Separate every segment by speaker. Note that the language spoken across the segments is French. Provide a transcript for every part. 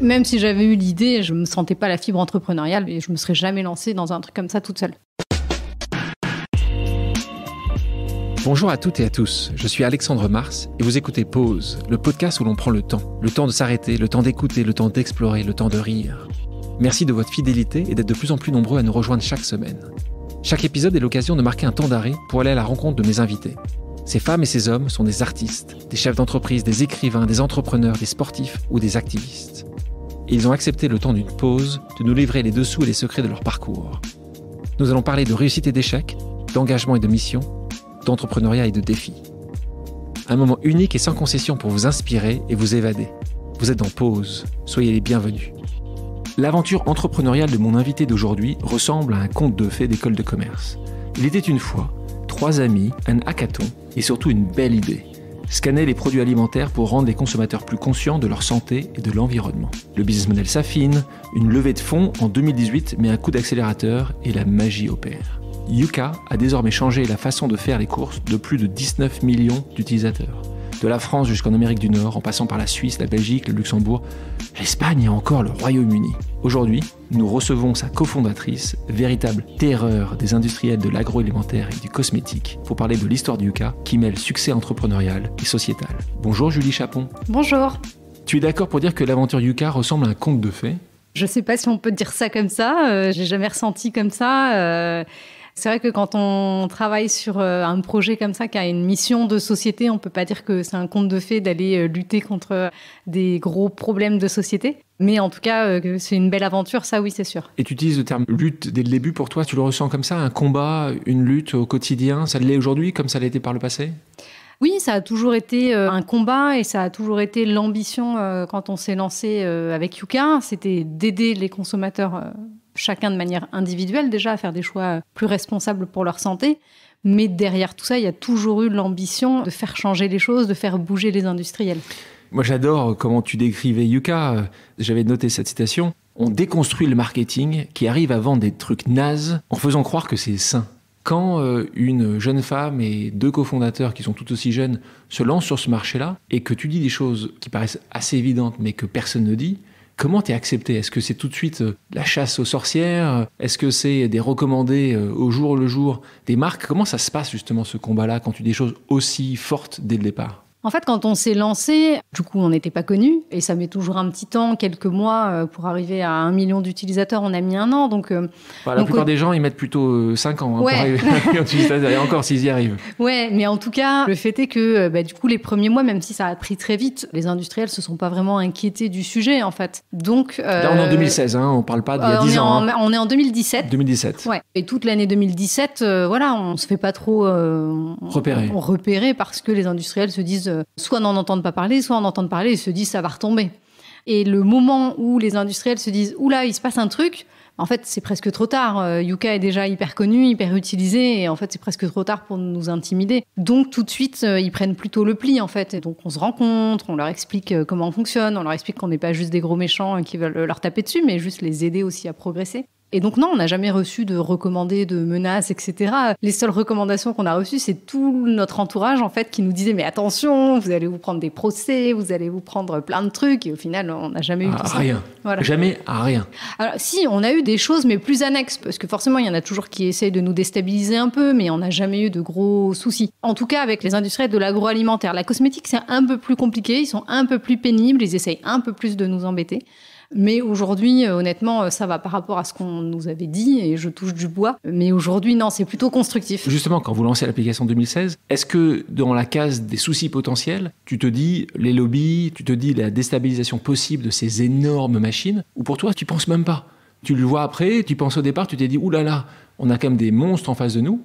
Speaker 1: Même si j'avais eu l'idée, je ne me sentais pas la fibre entrepreneuriale et je ne me serais jamais lancée dans un truc comme ça toute seule.
Speaker 2: Bonjour à toutes et à tous, je suis Alexandre Mars et vous écoutez Pause, le podcast où l'on prend le temps, le temps de s'arrêter, le temps d'écouter, le temps d'explorer, le temps de rire. Merci de votre fidélité et d'être de plus en plus nombreux à nous rejoindre chaque semaine. Chaque épisode est l'occasion de marquer un temps d'arrêt pour aller à la rencontre de mes invités. Ces femmes et ces hommes sont des artistes, des chefs d'entreprise, des écrivains, des entrepreneurs, des sportifs ou des activistes ils ont accepté le temps d'une pause de nous livrer les dessous et les secrets de leur parcours. Nous allons parler de réussite et d'échec, d'engagement et de mission, d'entrepreneuriat et de défis. Un moment unique et sans concession pour vous inspirer et vous évader. Vous êtes en pause, soyez les bienvenus. L'aventure entrepreneuriale de mon invité d'aujourd'hui ressemble à un conte de fées d'école de commerce. Il était une fois trois amis, un hackathon et surtout une belle idée scanner les produits alimentaires pour rendre les consommateurs plus conscients de leur santé et de l'environnement. Le business model s'affine, une levée de fonds en 2018 met un coup d'accélérateur et la magie opère. Yuka a désormais changé la façon de faire les courses de plus de 19 millions d'utilisateurs. De la France jusqu'en Amérique du Nord, en passant par la Suisse, la Belgique, le Luxembourg, l'Espagne et encore le Royaume-Uni. Aujourd'hui, nous recevons sa cofondatrice, véritable terreur des industriels de l'agroalimentaire et du cosmétique, pour parler de l'histoire du Yuka qui mêle succès entrepreneurial et sociétal. Bonjour Julie Chapon. Bonjour. Tu es d'accord pour dire que l'aventure Yuka ressemble à un conte de fées
Speaker 1: Je ne sais pas si on peut dire ça comme ça, euh, j'ai jamais ressenti comme ça. Euh, c'est vrai que quand on travaille sur euh, un projet comme ça qui a une mission de société, on peut pas dire que c'est un conte de fées d'aller euh, lutter contre euh, des gros problèmes de société. Mais en tout cas, c'est une belle aventure, ça oui, c'est sûr.
Speaker 2: Et tu utilises le terme lutte dès le début pour toi, tu le ressens comme ça, un combat, une lutte au quotidien, ça l'est aujourd'hui comme ça l'était par le passé
Speaker 1: oui, ça a toujours été un combat et ça a toujours été l'ambition quand on s'est lancé avec Yuka, c'était d'aider les consommateurs chacun de manière individuelle déjà à faire des choix plus responsables pour leur santé. Mais derrière tout ça, il y a toujours eu l'ambition de faire changer les choses, de faire bouger les industriels.
Speaker 2: Moi, j'adore comment tu décrivais Yuka. J'avais noté cette citation. On déconstruit le marketing qui arrive à vendre des trucs nazes en faisant croire que c'est sain. Quand euh, une jeune femme et deux cofondateurs qui sont tout aussi jeunes se lancent sur ce marché-là et que tu dis des choses qui paraissent assez évidentes mais que personne ne dit, Comment t'es accepté Est-ce que c'est tout de suite euh, la chasse aux sorcières Est-ce que c'est des recommandés euh, au jour le jour des marques Comment ça se passe justement ce combat-là quand tu dis des choses aussi fortes dès le départ
Speaker 1: en fait, quand on s'est lancé, du coup, on n'était pas connu et ça met toujours un petit temps, quelques mois, euh, pour arriver à un million d'utilisateurs. On a mis un an, donc. Euh, bah, la plupart des
Speaker 2: gens, ils mettent plutôt euh, cinq ans hein, pour arriver et encore s'ils y arrivent.
Speaker 1: Ouais, mais en tout cas, le fait est que, bah, du coup, les premiers mois, même si ça a pris très vite, les industriels se sont pas vraiment inquiétés du sujet, en fait. Donc. Là, on est en 2016,
Speaker 2: on hein, on parle pas d'il y a ans. Hein.
Speaker 1: On est en 2017. 2017. Et toute l'année 2017, voilà, on se fait pas trop.
Speaker 2: repérer
Speaker 1: parce que les industriels se disent euh, soit n'en entendent pas parler, soit en entendent parler et se disent ça va retomber. Et le moment où les industriels se disent oula, il se passe un truc, en fait, c'est presque trop tard. Euh, Yuka est déjà hyper connue, hyper utilisée, et en fait, c'est presque trop tard pour nous intimider. Donc, tout de suite, euh, ils prennent plutôt le pli, en fait. Et donc, on se rencontre, on leur explique comment on fonctionne, on leur explique qu'on n'est pas juste des gros méchants qui veulent leur taper dessus, mais juste les aider aussi à progresser. Et donc non, on n'a jamais reçu de recommandés, de menaces, etc. Les seules recommandations qu'on a reçues, c'est tout notre entourage en fait qui nous disait mais attention, vous allez vous prendre des procès, vous allez vous prendre plein de trucs. Et au final, on n'a jamais eu ah, tout rien.
Speaker 2: Jamais à ah, rien.
Speaker 1: Alors si, on a eu des choses mais plus annexes parce que forcément, il y en a toujours qui essayent de nous déstabiliser un peu, mais on n'a jamais eu de gros soucis. En tout cas, avec les industriels de l'agroalimentaire, la cosmétique, c'est un peu plus compliqué. Ils sont un peu plus pénibles, ils essayent un peu plus de nous embêter. Mais aujourd'hui, euh, honnêtement, euh, ça va par rapport à ce qu'on nous avait dit et je touche du bois. Mais aujourd'hui, non, c'est plutôt constructif.
Speaker 2: Justement, quand vous lancez l'application 2016, est-ce que dans la case des soucis potentiels, tu te dis les lobbies, tu te dis la déstabilisation possible de ces énormes machines, ou pour toi, tu penses même pas tu le vois après, tu penses au départ, tu t'es dit, oulala, là là, on a quand même des monstres en face de nous.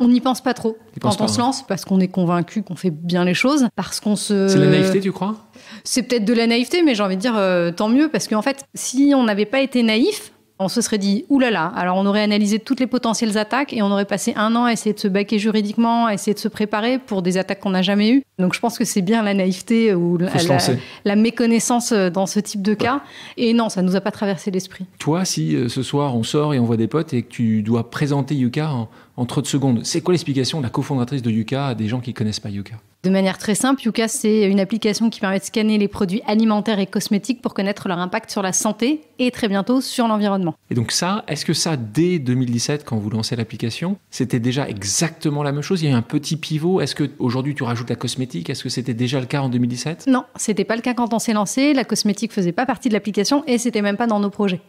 Speaker 1: On n'y pense pas trop quand on se lance, parce qu'on est convaincu qu'on fait bien les choses, parce qu'on se... C'est la naïveté, tu crois C'est peut-être de la naïveté, mais j'ai envie de dire euh, tant mieux, parce qu'en fait, si on n'avait pas été naïf, on se serait dit oulala. Là là. Alors on aurait analysé toutes les potentielles attaques et on aurait passé un an à essayer de se baquer juridiquement, à essayer de se préparer pour des attaques qu'on n'a jamais eues. Donc je pense que c'est bien la naïveté ou la, méconnaissance euh, dans ce type de cas. Et non, ça nous a pas traversé l'esprit.
Speaker 2: Toi, si euh, ce soir on sort et on voit des potes et que tu dois présenter Yuka en, deux secondes, c'est quoi l'explication de la cofondatrice de Yuka à des gens qui ne connaissent pas Yuka
Speaker 1: de manière très simple, Yuka, c'est une application qui permet de scanner les produits alimentaires et cosmétiques pour connaître leur impact sur la santé et très bientôt sur l'environnement.
Speaker 2: Et donc ça, est-ce que ça, dès 2017, quand vous lancez l'application, c'était déjà exactement la même chose Il y a eu un petit pivot. Est-ce qu'aujourd'hui, tu rajoutes la cosmétique Est-ce que c'était déjà le cas en 2017
Speaker 1: Non, c'était pas le cas quand on s'est lancé. La cosmétique faisait pas partie de l'application et c'était même pas dans nos projets.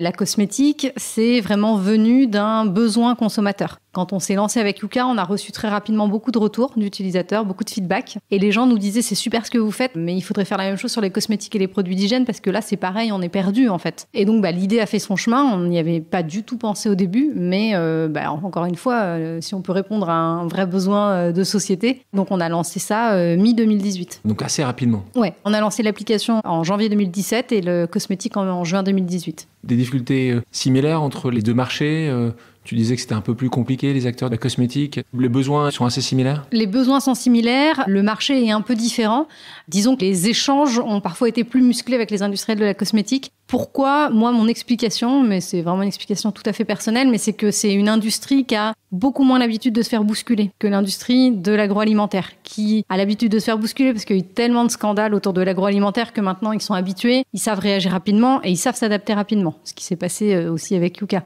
Speaker 1: La cosmétique, c'est vraiment venu d'un besoin consommateur. Quand on s'est lancé avec Yuka, on a reçu très rapidement beaucoup de retours d'utilisateurs, beaucoup de feedback. Et les gens nous disaient c'est super ce que vous faites, mais il faudrait faire la même chose sur les cosmétiques et les produits d'hygiène parce que là c'est pareil, on est perdu en fait. Et donc bah, l'idée a fait son chemin, on n'y avait pas du tout pensé au début, mais euh, bah, encore une fois, euh, si on peut répondre à un vrai besoin euh, de société, donc on a lancé ça mi-2018.
Speaker 2: Donc assez rapidement.
Speaker 1: Ouais, on a lancé l'application en janvier 2017 et le cosmétique en juin 2018
Speaker 2: des difficultés similaires entre les deux marchés, tu disais que c'était un peu plus compliqué, les acteurs de la cosmétique. Les besoins sont assez similaires
Speaker 1: Les besoins sont similaires. Le marché est un peu différent. Disons que les échanges ont parfois été plus musclés avec les industriels de la cosmétique. Pourquoi Moi, mon explication, mais c'est vraiment une explication tout à fait personnelle, mais c'est que c'est une industrie qui a beaucoup moins l'habitude de se faire bousculer que l'industrie de l'agroalimentaire, qui a l'habitude de se faire bousculer parce qu'il y a eu tellement de scandales autour de l'agroalimentaire que maintenant ils sont habitués, ils savent réagir rapidement et ils savent s'adapter rapidement, ce qui s'est passé euh, aussi avec Yuka.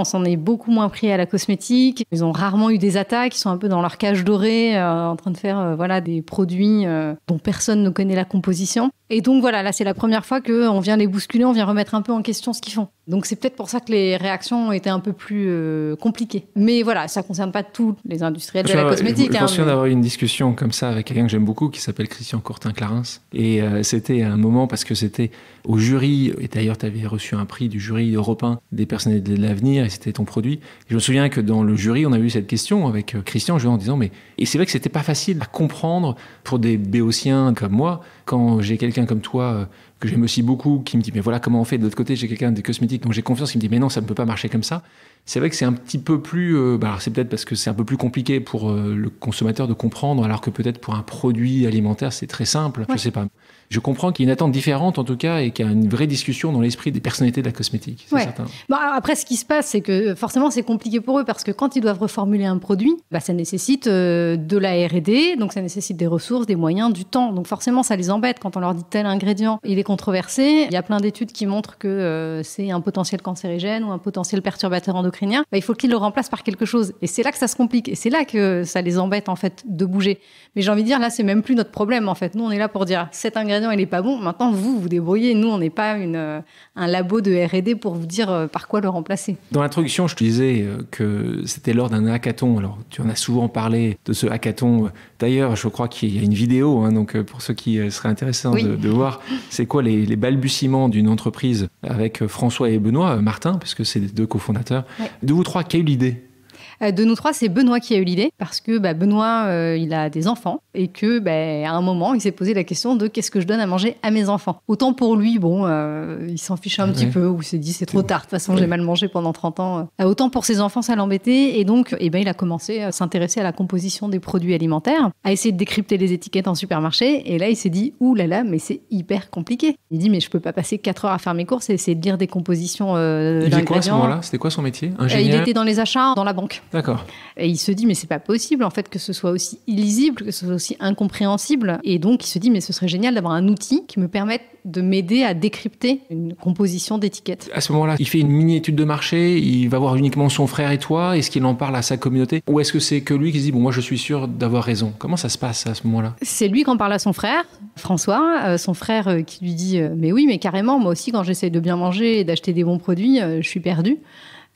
Speaker 1: On s'en est beaucoup moins pris à la cosmétique. Ils ont rarement eu des attaques. Ils sont un peu dans leur cage dorée, euh, en train de faire euh, voilà des produits euh, dont personne ne connaît la composition. Et donc voilà, là c'est la première fois qu'on vient les bousculer, on vient remettre un peu en question ce qu'ils font. Donc c'est peut-être pour ça que les réactions étaient un peu plus euh, compliquées. Mais voilà, ça concerne pas tous les industriels de la cosmétique. Je, je souviens d'avoir
Speaker 2: eu une discussion comme ça avec quelqu'un que j'aime beaucoup qui s'appelle Christian Courtin-Clarins. Et euh, c'était un moment parce que c'était au jury, et d'ailleurs tu avais reçu un prix du jury européen des personnes de l'avenir et c'était ton produit. je me souviens que dans le jury, on a eu cette question avec euh, Christian, en disant mais et c'est vrai que c'était pas facile à comprendre pour des béotiens comme moi quand j'ai quelqu'un comme toi, euh, que j'aime aussi beaucoup, qui me dit, mais voilà comment on fait. De l'autre côté, j'ai quelqu'un des cosmétiques dont j'ai confiance, qui me dit, mais non, ça ne peut pas marcher comme ça. C'est vrai que c'est un petit peu plus, euh, bah, c'est peut-être parce que c'est un peu plus compliqué pour euh, le consommateur de comprendre, alors que peut-être pour un produit alimentaire, c'est très simple. Je Je sais pas je comprends qu'il y ait une attente différente en tout cas et qu'il y a une vraie discussion dans l'esprit des personnalités de la cosmétique.
Speaker 1: après, ce qui se passe, c'est que euh, forcément, c'est compliqué pour eux parce que quand ils doivent reformuler un produit, bah, ça nécessite euh, de la R&D, donc ça nécessite des ressources, des moyens, du temps. Donc forcément, ça les embête quand on leur dit tel ingrédient, il est controversé. Il y a plein d'études qui montrent que euh, c'est un potentiel cancérigène ou un potentiel perturbateur endocrinien. Bah, il faut qu'ils le remplacent par quelque chose. Et c'est là que ça se complique. Et c'est là que ça les embête en fait de bouger. Mais j'ai envie de dire, là, c'est même plus notre problème en fait. Nous, on est là pour dire cet ingrédient non, il n'est pas bon. Maintenant, vous, vous débrouillez. Nous, on n'est pas une, euh, un labo de RD pour vous dire euh, par quoi le remplacer.
Speaker 2: Dans l'introduction, je te disais euh, que c'était lors d'un hackathon. Alors, tu en as souvent parlé de ce hackathon. D'ailleurs, je crois qu'il y a une vidéo, hein, donc pour ceux qui seraient intéressés de, voir, c'est quoi les, balbutiements d'une entreprise avec François et Benoît, Martin, puisque c'est les deux cofondateurs. Deux ou trois qui a eu l'idée
Speaker 1: euh, de nous trois, c'est Benoît qui a eu l'idée parce que bah, Benoît, euh, il a des enfants et que bah, à un moment, il s'est posé la question de qu'est-ce que je donne à manger à mes enfants. Autant pour lui, bon, euh, il s'en fiche un petit peu ou s'est dit c'est trop tard, de toute façon, j'ai mal mangé pendant 30 ans. autant pour ses enfants, ça l'embêtait et donc, eh ben, il a commencé à s'intéresser à la composition des produits alimentaires, à essayer de décrypter les étiquettes en supermarché et là, il s'est dit ouh là là, mais c'est hyper compliqué. Il dit mais je peux pas passer 4 heures à faire mes courses et essayer de lire des compositions là
Speaker 2: C'était quoi, son métier Il était dans
Speaker 1: les achats, dans la banque. D'accord. Et il se dit, mais c'est pas possible, en fait, que ce soit aussi illisible, que ce soit aussi incompréhensible. Et donc, il se dit, mais ce serait génial d'avoir un outil qui me permette de m'aider à décrypter une composition d'étiquettes.
Speaker 2: À ce moment-là, il fait une mini-étude de marché, il va voir uniquement son frère et toi, est-ce qu'il en parle à sa communauté Ou est-ce que c'est que lui qui se dit, bon, moi je suis sûr d'avoir raison Comment ça se passe à ce moment-là
Speaker 1: C'est lui qui en parle à son frère, François, euh, son frère euh, qui lui dit, euh, mais oui, mais carrément, moi aussi, quand j'essaie de bien manger et d'acheter des bons produits, je suis perdu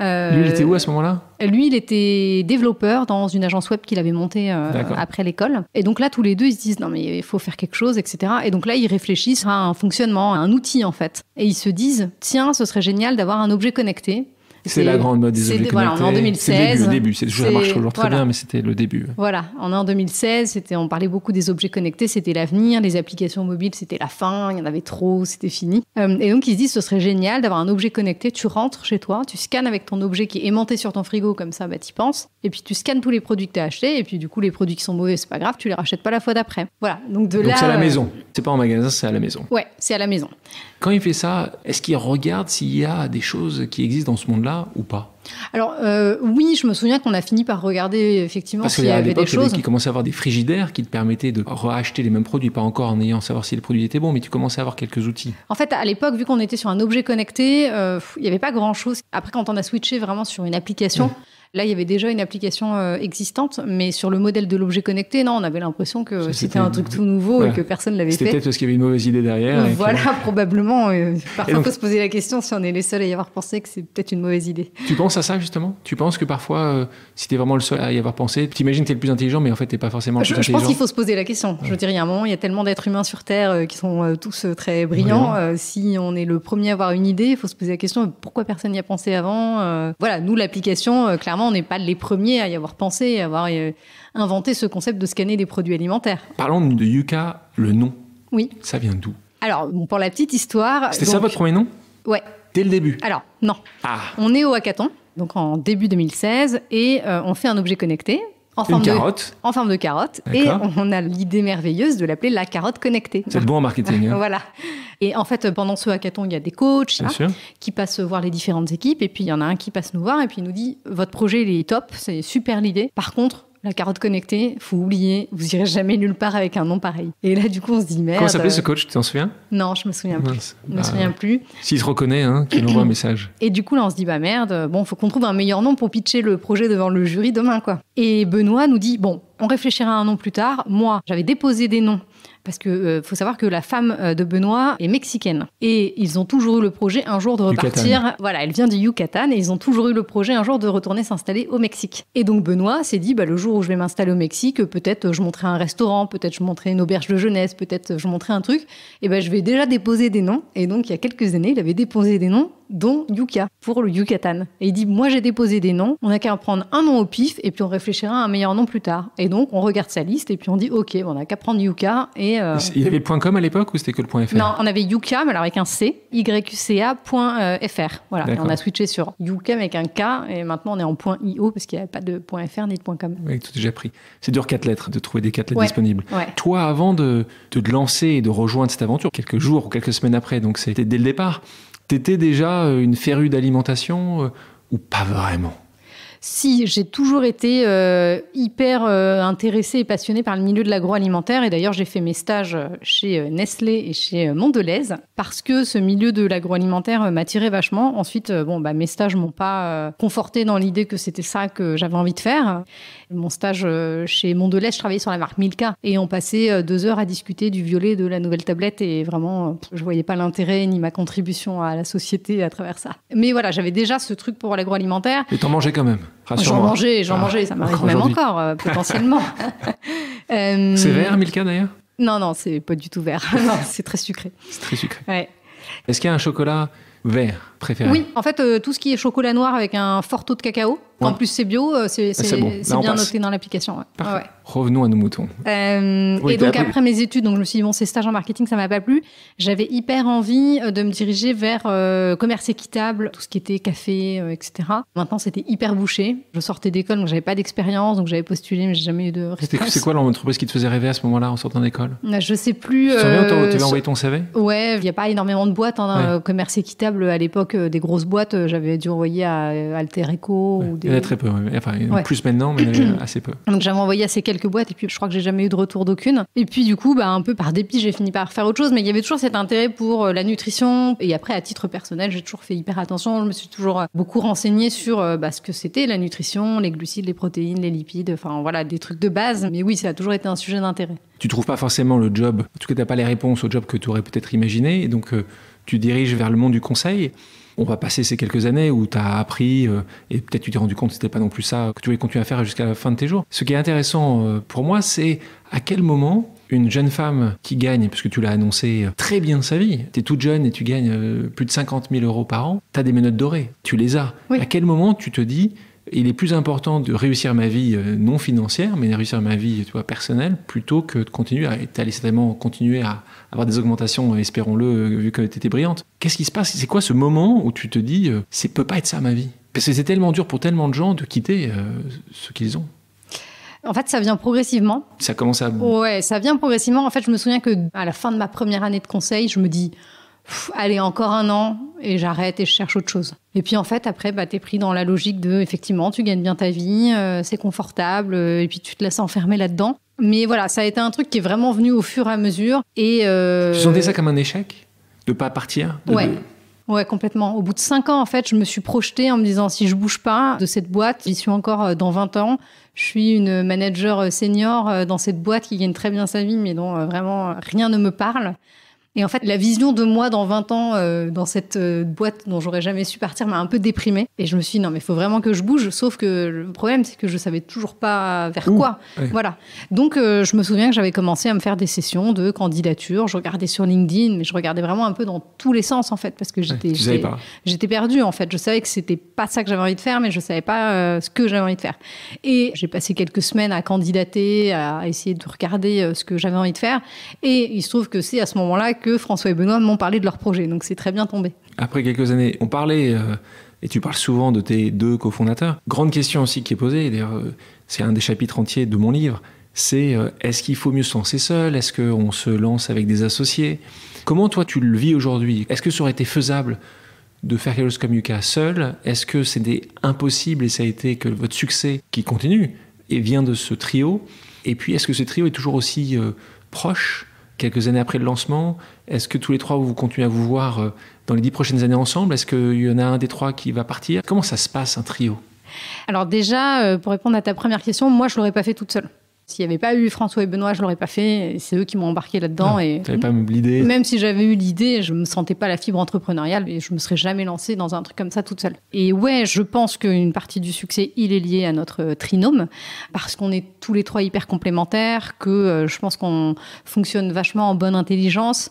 Speaker 1: lui, il était où à ce moment-là euh, Lui, il était développeur dans une agence web qu'il avait montée euh, après l'école. Et donc là, tous les deux, ils se disent non, mais il faut faire quelque chose, etc. Et donc là, ils réfléchissent à un fonctionnement, à un outil en fait. Et ils se disent tiens, ce serait génial d'avoir un objet connecté c'est la grande mode des objets connectés. Voilà, en 2016. C'est le début, ça marche toujours très bien, mais
Speaker 2: c'était le début.
Speaker 1: Voilà, on est en 2016, on parlait beaucoup des objets connectés, c'était l'avenir, les applications mobiles, c'était la fin, il y en avait trop, c'était fini. Euh, et donc ils se disent, ce serait génial d'avoir un objet connecté, tu rentres chez toi, tu scannes avec ton objet qui est aimanté sur ton frigo, comme ça, bah, tu penses, et puis tu scannes tous les produits que tu as achetés, et puis du coup, les produits qui sont mauvais, c'est pas grave, tu les rachètes pas la fois d'après. Voilà, donc de donc c'est à la euh, maison,
Speaker 2: c'est pas en magasin, c'est à la maison.
Speaker 1: Ouais, c'est à la maison.
Speaker 2: Quand il fait ça, est-ce qu'il regarde s'il y a des choses qui existent dans ce monde-là ou pas
Speaker 1: alors euh, oui, je me souviens qu'on a fini par regarder effectivement s'il y, y, avait des choses. qui
Speaker 2: commençaient à avoir des frigidaires qui te permettaient de reacheter les mêmes produits, pas encore en ayant à savoir si les produits étaient bons, mais tu commençais à avoir quelques outils.
Speaker 1: En fait, à l'époque, vu qu'on était sur un objet connecté, euh, il n'y avait pas grand-chose. Après, quand on a switché vraiment sur une application, Là, il y avait déjà une application euh, existante, mais sur le modèle de l'objet connecté, non, on avait l'impression que c'était un truc tout nouveau et que personne l'avait fait. C'était peut-être
Speaker 2: parce qu'il y avait une mauvaise idée derrière. voilà,
Speaker 1: probablement. Euh, parfois, il faut se poser la question si on est les seuls à y avoir pensé que c'est peut-être une mauvaise idée.
Speaker 2: Tu penses à ça, justement Tu penses que parfois, euh, si tu es vraiment le seul à y avoir pensé, t'imagines que tu es le plus intelligent, mais en fait, tu pas forcément le plus intelligent. Je pense qu'il faut se
Speaker 1: poser la question. Je veux dire, il y a un moment, il y a tellement d'êtres humains sur Terre qui sont tous très brillants. si on est le premier à avoir une idée, il faut se poser la question pourquoi personne n'y a pensé avant Voilà, nous, l'application, clairement, on n'est pas les premiers à y avoir pensé, à avoir euh, inventé ce concept de scanner des produits alimentaires.
Speaker 2: Parlons de Yuka, le nom. Oui. Ça vient d'où
Speaker 1: Alors, pour la petite histoire. C'était ça votre premier nom Ouais. Dès le début Alors, non. Ah. On est au hackathon, donc en début 2016, et euh, on fait un objet connecté en forme, de, en forme de carotte. Et on a l'idée merveilleuse de l'appeler la carotte connectée. C'est bon en marketing. Hein. voilà. Et en fait, pendant ce hackathon, il y a des coachs qui passent voir les différentes équipes. Et puis, il y en a un qui passe nous voir et puis il nous dit Votre projet, est top, c'est super l'idée. Par contre, la carotte connectée, faut oublier, vous irez jamais nulle part avec un nom pareil. Et là, du coup, on se dit merde. Comment s'appelait ce
Speaker 2: coach Tu t'en souviens
Speaker 1: Non, je me souviens plus. Je me bah, souviens plus.
Speaker 2: S'il se reconnaît, hein, qu'il envoie un message.
Speaker 1: Et du coup, là, on se dit bah merde. Bon, faut qu'on trouve un meilleur nom pour pitcher le projet devant le jury demain, quoi. Et Benoît nous dit bon, on réfléchira à un nom plus tard. Moi, j'avais déposé des noms parce que euh, faut savoir que la femme euh, de Benoît est mexicaine et ils ont toujours eu le projet un jour de repartir. Voilà, elle vient du Yucatan et ils ont toujours eu le projet un jour de retourner s'installer au Mexique. Et donc Benoît s'est dit bah, le jour où je vais m'installer au Mexique, peut-être euh, je montrerai un restaurant, peut-être je montrerai une auberge de jeunesse, peut-être je montrerai un truc. Et ben je vais déjà déposer des noms. Et donc il y a quelques années, il avait déposé des noms dont Yuka, pour le Yucatan. Et il dit, moi j'ai déposé des noms, on n'a qu'à prendre un nom au pif, et puis on réfléchira à un meilleur nom plus tard. Et donc, on regarde sa liste, et puis on dit, ok, on n'a qu'à prendre Yuka. Et, euh, Il y avait
Speaker 2: le .com à l'époque, ou c'était que le .fr Non,
Speaker 1: on avait Yuka, mais alors avec un C, euh, .fr Voilà, et on a switché sur Yuka avec un K, et maintenant on est en .io, parce qu'il n'y avait pas de .fr ni de .com. Oui,
Speaker 2: tout est déjà pris. C'est dur quatre lettres, de trouver des quatre lettres disponibles. Toi, avant de, de te lancer et de rejoindre cette aventure, quelques jours ou quelques semaines après, donc c'était dès le départ, T'étais déjà euh, une férue d'alimentation euh, ou pas vraiment
Speaker 1: si, j'ai toujours été euh, hyper euh, intéressée et passionnée par le milieu de l'agroalimentaire. Et d'ailleurs, j'ai fait mes stages euh, chez Nestlé et chez Mondelez parce que ce milieu de l'agroalimentaire m'attirait vachement. Ensuite, bon, bah, mes stages m'ont pas confortée dans l'idée que c'était ça que j'avais envie de faire. Mon stage chez Mondelez, je travaillais sur la marque Milka et on passait deux heures à discuter du violet de la nouvelle tablette et vraiment, je voyais pas l'intérêt ni ma contribution à la société à travers ça. Mais voilà, j'avais déjà ce truc pour l'agroalimentaire.
Speaker 2: Et t'en mangeais quand même J'en mangeais, j'en ah. mangeais, ça m'arrive même encore, euh, potentiellement.
Speaker 1: c'est vert, euh, Milka, d'ailleurs Non, non, c'est pas du tout vert. c'est très sucré. C'est
Speaker 2: très sucré. Est-ce qu'il y a un chocolat vert préféré Oui,
Speaker 1: en fait, euh, tout ce qui est chocolat noir avec un fort taux de cacao. En plus, c'est bio, euh, c'est ah, bien noté dans l'application.
Speaker 2: Ouais. Revenons à nos moutons.
Speaker 1: Euh, et donc, après mes études, donc, je me suis dit, bon, ces stages en marketing, ça m'a pas plu. J'avais hyper envie euh, de me diriger vers commerce équitable, tout ce qui était café, etc. Maintenant, c'était hyper bouché. Je sortais d'école, donc j'avais pas d'expérience, donc j'avais postulé, mais j'ai jamais eu de réponse. C'est
Speaker 2: quoi l'entreprise qui te faisait rêver à ce moment-là en sortant d'école
Speaker 1: Je sais plus. Tu avais envoyé ton CV Ouais, il n'y a pas énormément de boîtes. en hein, commerce équitable, à l'époque, des grosses boîtes, j'avais dû envoyer à Alter Eco ou il y en a très
Speaker 2: peu, enfin, plus maintenant, mais assez peu.
Speaker 1: Donc j'avais envoyé assez quelques boîtes et puis je crois que j'ai jamais eu de retour d'aucune. Et puis du coup, bah, un peu par dépit, j'ai fini par faire autre chose, mais il y avait toujours cet intérêt pour euh, la nutrition. Et après, à titre personnel, j'ai toujours fait hyper attention. Je me suis toujours euh, beaucoup renseigné sur euh, bah, ce que c'était la nutrition, les glucides, les protéines, les lipides, enfin voilà, des trucs de base. Mais oui, ça a toujours été un sujet d'intérêt.
Speaker 2: Tu trouves pas forcément le job, tout tu n'as pas les réponses au job que tu aurais peut-être imaginé. Et donc, tu diriges vers le monde du conseil on va passer ces quelques années où tu as appris euh, et peut-être tu t'es rendu compte que c'était pas non plus ça que tu voulais continuer à faire jusqu'à la fin de tes jours. Ce qui est intéressant euh, pour moi, c'est à quel moment une jeune femme qui gagne, puisque tu l'as annoncé, euh, très bien sa vie, tu es toute jeune et tu gagnes plus de 50 000 euros par an, tu as des menottes dorées, tu les as. À quel moment tu te dis, il est plus important de réussir ma vie euh, non financière, mais de réussir ma vie personnelle, plutôt que de continuer à continuer à avoir des augmentations, euh, espérons-le, euh, vu que tu étais brillante. Qu'est-ce qui se passe C'est quoi ce moment où tu te dis, ça ne peut pas être ça ma vie Parce que c'est tellement dur pour tellement de gens de quitter ce qu'ils ont.
Speaker 1: En fait, ça vient progressivement.
Speaker 2: Ça commence à. Ouais,
Speaker 1: ça vient progressivement. En fait, je me souviens que à la fin de ma première année de conseil, je me dis, allez, encore un an et j'arrête et je cherche autre chose. Et puis en fait, après, bah, es pris dans la logique de, effectivement, tu gagnes bien ta vie, euh, c'est confortable, euh, et puis tu te laisses enfermer là-dedans. Mais voilà, ça a été un truc qui est vraiment venu au fur et à mesure. Et euh, Tu sentais ça comme
Speaker 2: un échec De pas partir
Speaker 1: Ouais. complètement. Au bout de cinq ans, en fait, je me suis projetée en me disant si je bouge pas de cette boîte, j'y suis encore dans 20 ans. Je suis une manager senior dans cette boîte qui gagne très bien sa vie, mais dont vraiment rien ne me parle. Et en fait, la vision de moi dans 20 ans, euh, dans cette euh, boîte dont j'aurais jamais su partir, m'a un peu déprimée. Et je me suis dit, non, mais il faut vraiment que je bouge. Sauf que le problème, c'est que je savais toujours pas vers quoi. Voilà. Donc, euh, je me souviens que j'avais commencé à me faire des sessions de candidature. Je regardais sur LinkedIn, mais je regardais vraiment un peu dans tous les sens, en fait, parce que j'étais j'étais perdue, en fait. Je savais que c'était pas ça que j'avais envie de faire, mais je savais pas ce que j'avais envie de faire. Et j'ai passé quelques semaines à candidater, à essayer de regarder ce que j'avais envie de faire. Et il se trouve que c'est à ce moment-là que que François et Benoît m'ont parlé de leur projet, donc c'est très bien tombé.
Speaker 2: Après quelques années, on parlait, euh, et tu parles souvent de tes deux cofondateurs. Grande question aussi qui est posée, euh, c'est un des chapitres entiers de mon livre c'est euh, est-ce qu'il faut mieux se lancer seul Est-ce qu'on se lance avec des associés Comment toi tu le vis aujourd'hui Est-ce que ça aurait été faisable de faire quelque chose comme Yuka seul Est-ce que c'était impossible et ça a été que votre succès qui continue et vient de ce trio Et puis est-ce que ce trio est toujours aussi proche quelques années après le lancement. Est-ce que tous les trois, vous continuez à vous voir euh, dans les dix prochaines années ensemble Est-ce qu'il y en a un des trois qui va partir Comment ça se passe, un trio
Speaker 1: Alors déjà, euh, pour répondre à ta première question, moi, je ne l'aurais pas fait toute seule. S'il n'y avait pas eu François et Benoît, je l'aurais pas fait. C'est eux qui m'ont embarqué là-dedans. Ah, et pas
Speaker 2: l'idée. Même
Speaker 1: si j'avais eu l'idée, je me sentais pas la fibre entrepreneuriale et je me serais jamais lancée dans un truc comme ça toute seule. Et ouais, je pense qu'une partie du succès, il est lié à notre euh, trinôme parce qu'on est tous les trois hyper complémentaires, que euh, je pense qu'on fonctionne vachement en bonne intelligence.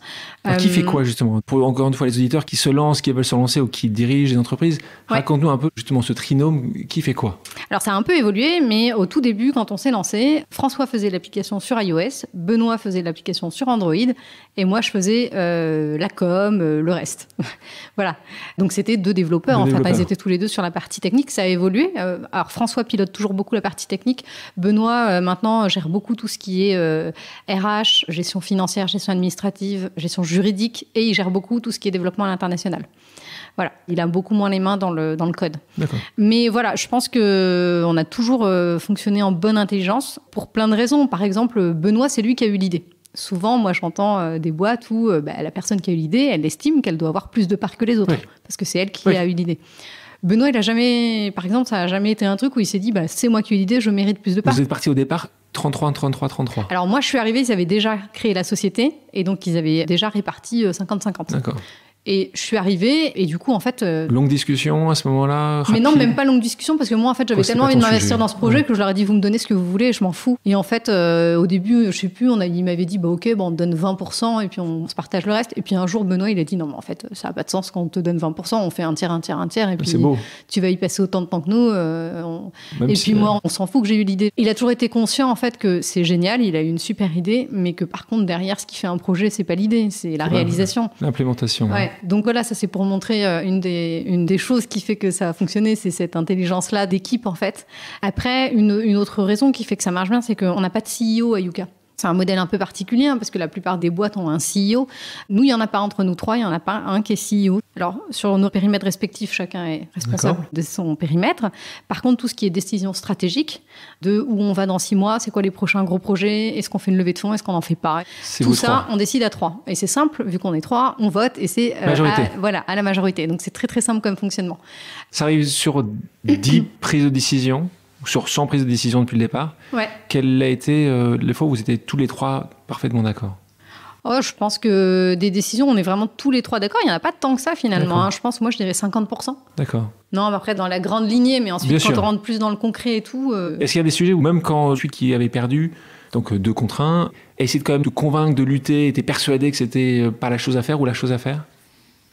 Speaker 1: qui fait euh, quoi
Speaker 2: justement Pour encore une fois les auditeurs qui se lancent, qui veulent se lancer ou qui dirigent des entreprises, raconte-nous un peu justement ce trinôme qui fait quoi.
Speaker 1: Alors ça a un peu évolué, mais au tout début, quand on s'est lancé, François faisait l'application sur iOS, Benoît faisait l'application sur Android, et moi je faisais euh, la com, euh, le reste. voilà. Donc c'était deux développeurs, en Ils étaient tous les deux sur la partie technique. Ça a évolué. Euh, alors François pilote toujours beaucoup la partie technique. Benoît, maintenant, gère beaucoup tout ce qui est RH, gestion financière, gestion administrative, gestion juridique, et il gère beaucoup tout ce qui est développement à l'international. Voilà, il a beaucoup moins les mains dans le, dans le code. Mais voilà, je pense que euh, on a toujours euh, fonctionné en bonne intelligence pour plein de raisons. Par exemple, Benoît, c'est lui qui a eu l'idée. Souvent, moi, j'entends euh, des boîtes où bah, la personne qui a eu l'idée, elle estime qu'elle doit avoir plus de parts que les autres, parce que c'est elle qui a eu l'idée. Benoît, il a jamais, par exemple, ça n'a jamais été un truc où il s'est dit, bah, c'est moi qui ai eu l'idée, je mérite plus de parts. Vous êtes parti
Speaker 2: au départ 33, 33, 33.
Speaker 1: Alors moi, je suis arrivé, ils avaient déjà créé la société et donc ils avaient déjà réparti 50-50. D'accord. Et je suis arrivée, et du coup, en fait. Euh,
Speaker 2: longue discussion à ce moment-là Mais non, même
Speaker 1: pas longue discussion, parce que moi, en fait, j'avais oh, tellement envie de m'investir dans ce projet que je leur ai dit, vous me donnez ce que vous voulez, je m'en fous. Et en fait, euh, au début, je sais plus, on a, ils m'avaient dit, bah ok, bon bah, on te donne 20%, et puis on se partage le reste. Et puis un jour, Benoît, il a dit, non, mais en fait, ça n'a pas de sens quand on te donne 20%, on fait un tiers, un tiers, un tiers, et puis tu vas y passer autant de temps que nous. Euh, et puis moi, on s'en fout que j'ai eu l'idée. Il a toujours été conscient, en fait, que c'est génial, il a eu une super idée, mais que par contre, derrière, ce qui fait un projet, c'est pas l'idée, c'est la réalisation.
Speaker 2: L'implémentation. Hein
Speaker 1: donc voilà, ça c'est pour montrer euh, une, des, choses qui fait que ça a fonctionné, c'est cette intelligence-là d'équipe en fait. Après, une, une autre raison qui fait que ça marche bien, c'est qu'on n'a pas de CEO à Yuka. C'est un modèle un peu particulier hein, parce que la plupart des boîtes ont un CEO. Nous, il n'y en a pas entre nous trois, il n'y en a pas un qui est CEO. Alors, sur nos périmètres respectifs, chacun est responsable de son périmètre. Par contre, tout ce qui est décision stratégique, de où on va dans six mois, c'est quoi les prochains gros projets, est-ce qu'on fait une levée de fonds, est-ce qu'on n'en fait pas Tout ça, on décide à trois. Et c'est simple, vu qu'on est trois, on vote et c'est euh, voilà, à la majorité. Donc, c'est très très simple comme fonctionnement.
Speaker 2: Ça arrive sur dix prises de décision sur 100 prises de décision depuis le départ. Quelle a été euh, les fois où vous étiez tous les trois parfaitement d'accord
Speaker 1: Oh, je pense que des décisions, on est vraiment tous les trois d'accord. Il n'y en a pas tant que ça finalement. Hein. Je pense, moi, je dirais 50%. D'accord. Non, après, dans la grande lignée, mais ensuite, quand on rentre plus dans le concret et tout. Euh, Est-ce
Speaker 2: qu'il y a des sujets où même quand celui qui avait perdu, donc euh, deux contre un, essayait quand même de convaincre, de lutter, était persuadé que c'était pas la chose à faire ou la chose à faire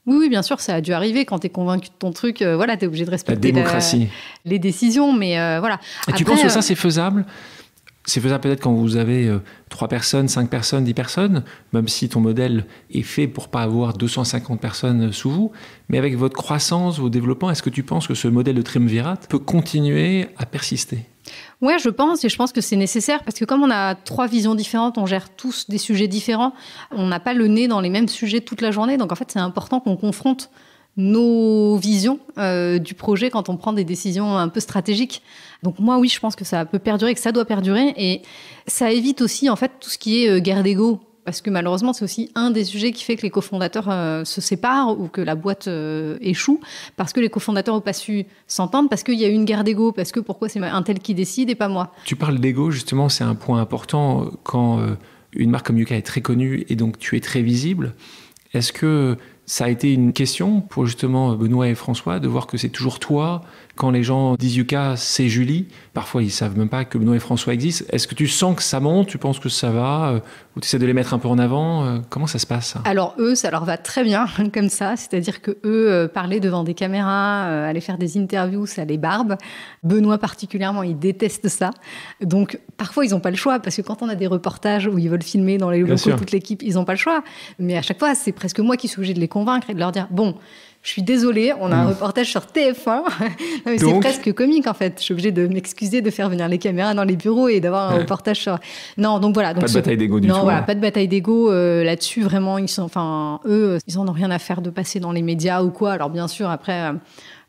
Speaker 1: oui, bien sûr, ça a dû arriver. Quand tu es convaincu de ton truc, euh, voilà, tu es obligé de respecter les décisions, mais euh, voilà. tu penses que ça, euh, c'est
Speaker 2: faisable c'est faisable peut-être quand vous avez 3 personnes, 5 personnes, 10 personnes, même si ton modèle est fait pour pas avoir 250 personnes sous vous. Mais avec votre croissance, vos développements, est-ce que tu penses que ce modèle de trimvirate peut continuer à persister
Speaker 1: Ouais, je pense, et je pense que c'est nécessaire parce que comme on a trois visions différentes, on gère tous des sujets différents, on n'a pas le nez dans les mêmes sujets toute la journée, donc en fait c'est important qu'on confronte nos visions euh, du projet quand on prend des décisions un peu stratégiques. Donc moi, oui, je pense que ça peut perdurer, que ça doit perdurer, et ça évite aussi en fait tout ce qui est euh, guerre d'ego parce que malheureusement, c'est aussi un des sujets qui fait que les cofondateurs euh, se séparent ou que la boîte euh, échoue, parce que les cofondateurs n'ont pas su s'entendre, parce qu'il y a eu une guerre d'ego, parce que pourquoi c'est un tel qui décide et pas moi.
Speaker 2: Tu parles d'ego, justement, c'est un point important quand euh, une marque comme Yuka est très connue et donc tu es très visible. Est-ce que ça a été une question pour justement Benoît et François de voir que c'est toujours toi quand les gens disent Yuka, c'est Julie, parfois ils savent même pas que Benoît et François existent. Est-ce que tu sens que ça monte Tu penses que ça va euh, Ou tu essaies de les mettre un peu en avant euh, Comment ça se passe
Speaker 1: Alors eux, ça leur va très bien comme ça. C'est-à-dire que eux, euh, parler devant des caméras, aller faire des interviews, ça les barbe. Benoît particulièrement, il déteste ça. Donc parfois ils n'ont pas le choix parce que quand on a des reportages où ils veulent filmer dans les locaux toute l'équipe, ils n'ont pas le choix. Mais à chaque fois, c'est presque moi qui suis obligée de les convaincre et de leur dire bon je suis désolée, on a un mmh. reportage sur TF1. c'est presque comique en fait. Je suis obligée de m'excuser de faire venir les caméras dans les bureaux et d'avoir un reportage sur. Non, donc voilà. Hein. pas de bataille d'ego du tout. Non, voilà, pas de bataille d'ego là-dessus. Vraiment, ils sont, enfin, eux, ils en ont rien à faire de passer dans les médias ou quoi. Alors bien sûr, après. Euh,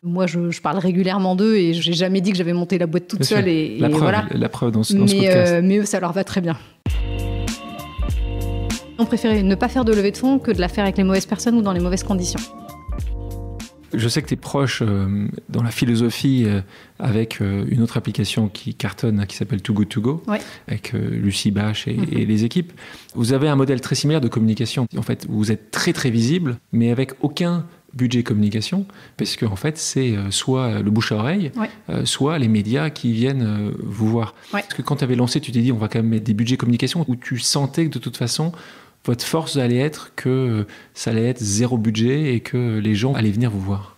Speaker 1: moi, je, parle régulièrement d'eux et je n'ai jamais dit que j'avais monté la boîte toute seule. Et, la, preuve, la
Speaker 2: preuve dans ce, dans mais, podcast. Euh,
Speaker 1: mais eux, ça leur va très bien. On préférait ne pas faire de levée de fonds que de la faire avec les mauvaises personnes ou dans les mauvaises conditions.
Speaker 2: Je sais que tu es proche euh, dans la philosophie euh, avec euh, une autre application qui cartonne, hein, qui s'appelle To Good To Go, avec Lucie Bache mm-hmm. et, les équipes. Vous avez un modèle très similaire de communication. En fait, vous êtes très très visible, mais avec aucun budget communication, parce que en fait, c'est soit le bouche à oreille, soit les médias qui viennent vous voir. Parce que quand tu avais lancé, tu t'es dit, on va quand même mettre des budgets communication, où tu sentais que de toute façon, votre force allait être que euh, ça allait être zéro budget et que les gens allaient venir vous voir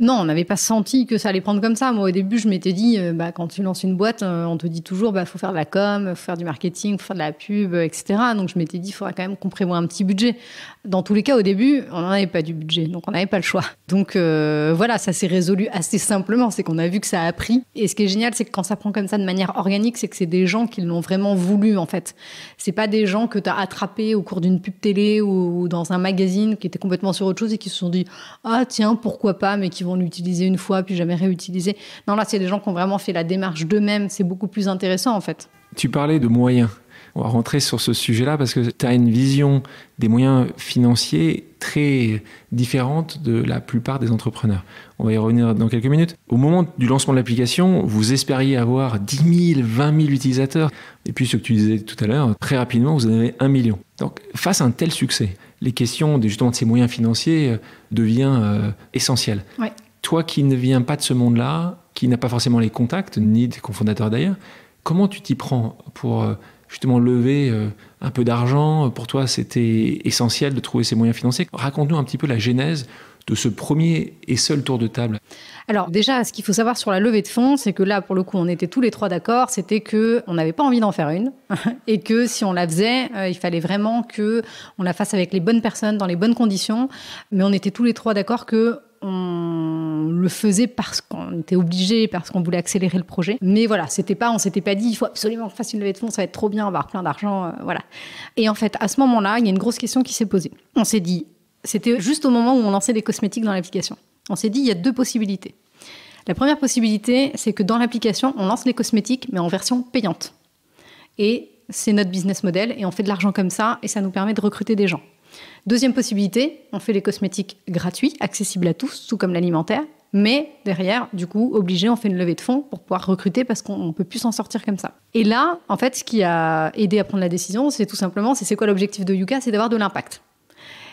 Speaker 1: non, on n'avait pas senti que ça allait prendre comme ça. Moi, au début, je m'étais dit, euh, bah, quand tu lances une boîte, euh, on te dit toujours, bah, faut faire de la com, faut faire du marketing, faut faire de la pub, euh, etc. Donc, je m'étais dit, il faudra quand même qu'on prévoie un petit budget. Dans tous les cas, au début, on n'en avait pas du budget, donc on n'avait pas le choix. Donc, voilà, ça s'est résolu assez simplement. C'est qu'on a vu que ça a pris. Et ce qui est génial, c'est que quand ça prend comme ça de manière organique, c'est que c'est des gens qui l'ont vraiment voulu, en fait. C'est pas des gens que tu as attrapés au cours d'une pub télé ou dans un magazine qui étaient complètement sur autre chose et qui se sont dit, ah, tiens, pourquoi pas, mais qui vont vont l'utiliser une fois puis jamais réutiliser. Non, là, c'est des gens qui ont vraiment fait la démarche d'eux-mêmes. C'est beaucoup plus intéressant, en fait.
Speaker 2: Tu parlais de moyens. On va rentrer sur ce sujet-là parce que tu as une vision des moyens financiers très différente de la plupart des entrepreneurs. On va y revenir dans quelques minutes. Au moment du lancement de l'application, vous espériez avoir 10 000, 20 000 utilisateurs. Et puis ce que tu disais tout à l'heure, très rapidement, vous en avez un million. Donc face à un tel succès, les questions de, justement de ces moyens financiers euh, deviennent euh, essentielles. Toi qui ne viens pas de ce monde-là, qui n'a pas forcément les contacts, ni des cofondateurs d'ailleurs, comment tu t'y prends pour euh, justement lever un peu d'argent Pour toi, c'était essentiel de trouver ces moyens financiers. Raconte-nous un petit peu la genèse de ce premier et seul tour de table.
Speaker 1: Alors déjà, ce qu'il faut savoir sur la levée de fonds, c'est que là, pour le coup, on était tous les trois d'accord, c'était que on n'avait pas envie d'en faire une et que si on la faisait, euh, il fallait vraiment que on la fasse avec les bonnes personnes, dans les bonnes conditions. Mais on était tous les trois d'accord que on le faisait parce qu'on était obligé, parce qu'on voulait accélérer le projet. Mais voilà, c'était pas, on s'était pas dit, il faut absolument qu'on fasse une levée de fonds, ça va être trop bien, on va avoir plein d'argent, euh, voilà. Et en fait, à ce moment-là, il y a une grosse question qui s'est posée. On s'est dit, c'était juste au moment où on lançait des cosmétiques dans l'application on s'est dit il y a deux possibilités. La première possibilité, c'est que dans l'application, on lance les cosmétiques, mais en version payante. Et c'est notre business model, et on fait de l'argent comme ça, et ça nous permet de recruter des gens. Deuxième possibilité, on fait les cosmétiques gratuits, accessibles à tous, tout comme l'alimentaire, mais derrière, du coup, obligé, on fait une levée de fonds pour pouvoir recruter parce qu'on ne peut plus s'en sortir comme ça. Et là, en fait, ce qui a aidé à prendre la décision, c'est tout simplement, c'est quoi l'objectif de Yuka C'est d'avoir de l'impact.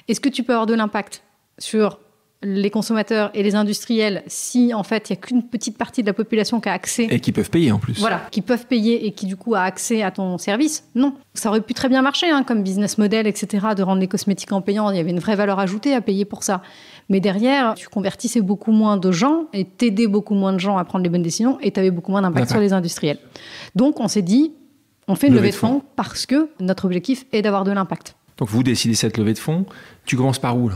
Speaker 1: Est-ce que tu peux avoir de l'impact sur les consommateurs et les industriels si en fait il n'y a qu'une petite partie de la population qui a accès.
Speaker 2: Et qui peuvent payer en plus. Voilà,
Speaker 1: qui peuvent payer et qui du coup a accès à ton service. Non. Ça aurait pu très bien marcher hein, comme business model, etc., de rendre les cosmétiques en payant. Il y avait une vraie valeur ajoutée à payer pour ça. Mais derrière, tu convertissais beaucoup moins de gens et t'aidais beaucoup moins de gens à prendre les bonnes décisions et tu avais beaucoup moins d'impact sur les industriels. Donc on s'est dit, on fait une levée de fonds parce que notre objectif est d'avoir de l'impact.
Speaker 2: Donc vous décidez cette levée de fonds. Tu commences par où là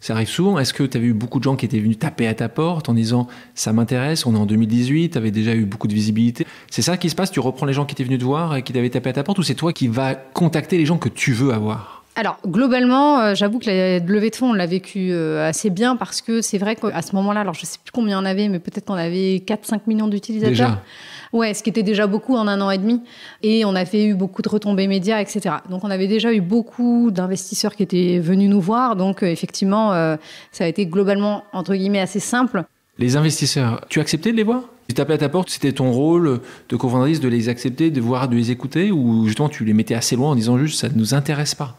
Speaker 2: ça arrive souvent. Est-ce que tu avais eu beaucoup de gens qui étaient venus taper à ta porte en disant ça m'intéresse, on est en 2018, tu avais déjà eu beaucoup de visibilité C'est ça qui se passe Tu reprends les gens qui étaient venus te voir et qui t'avaient tapé à ta porte ou c'est toi qui vas contacter les gens que tu veux avoir
Speaker 1: alors, globalement, euh, j'avoue que la levée de fonds, on l'a vécu euh, assez bien parce que c'est vrai qu'à ce moment-là, alors je ne sais plus combien on avait, mais peut-être qu'on avait 4-5 millions d'utilisateurs. Ouais, ce qui était déjà beaucoup en un an et demi. Et on a fait eu beaucoup de retombées médias, etc. Donc on avait déjà eu beaucoup d'investisseurs qui étaient venus nous voir. Donc euh, effectivement, euh, ça a été globalement, entre guillemets, assez simple.
Speaker 2: Les investisseurs, tu acceptais de les voir Tu tapais à ta porte, c'était ton rôle de cofondatrice de les accepter, de voir, de les écouter Ou justement tu les mettais assez loin en disant juste ça ne nous intéresse pas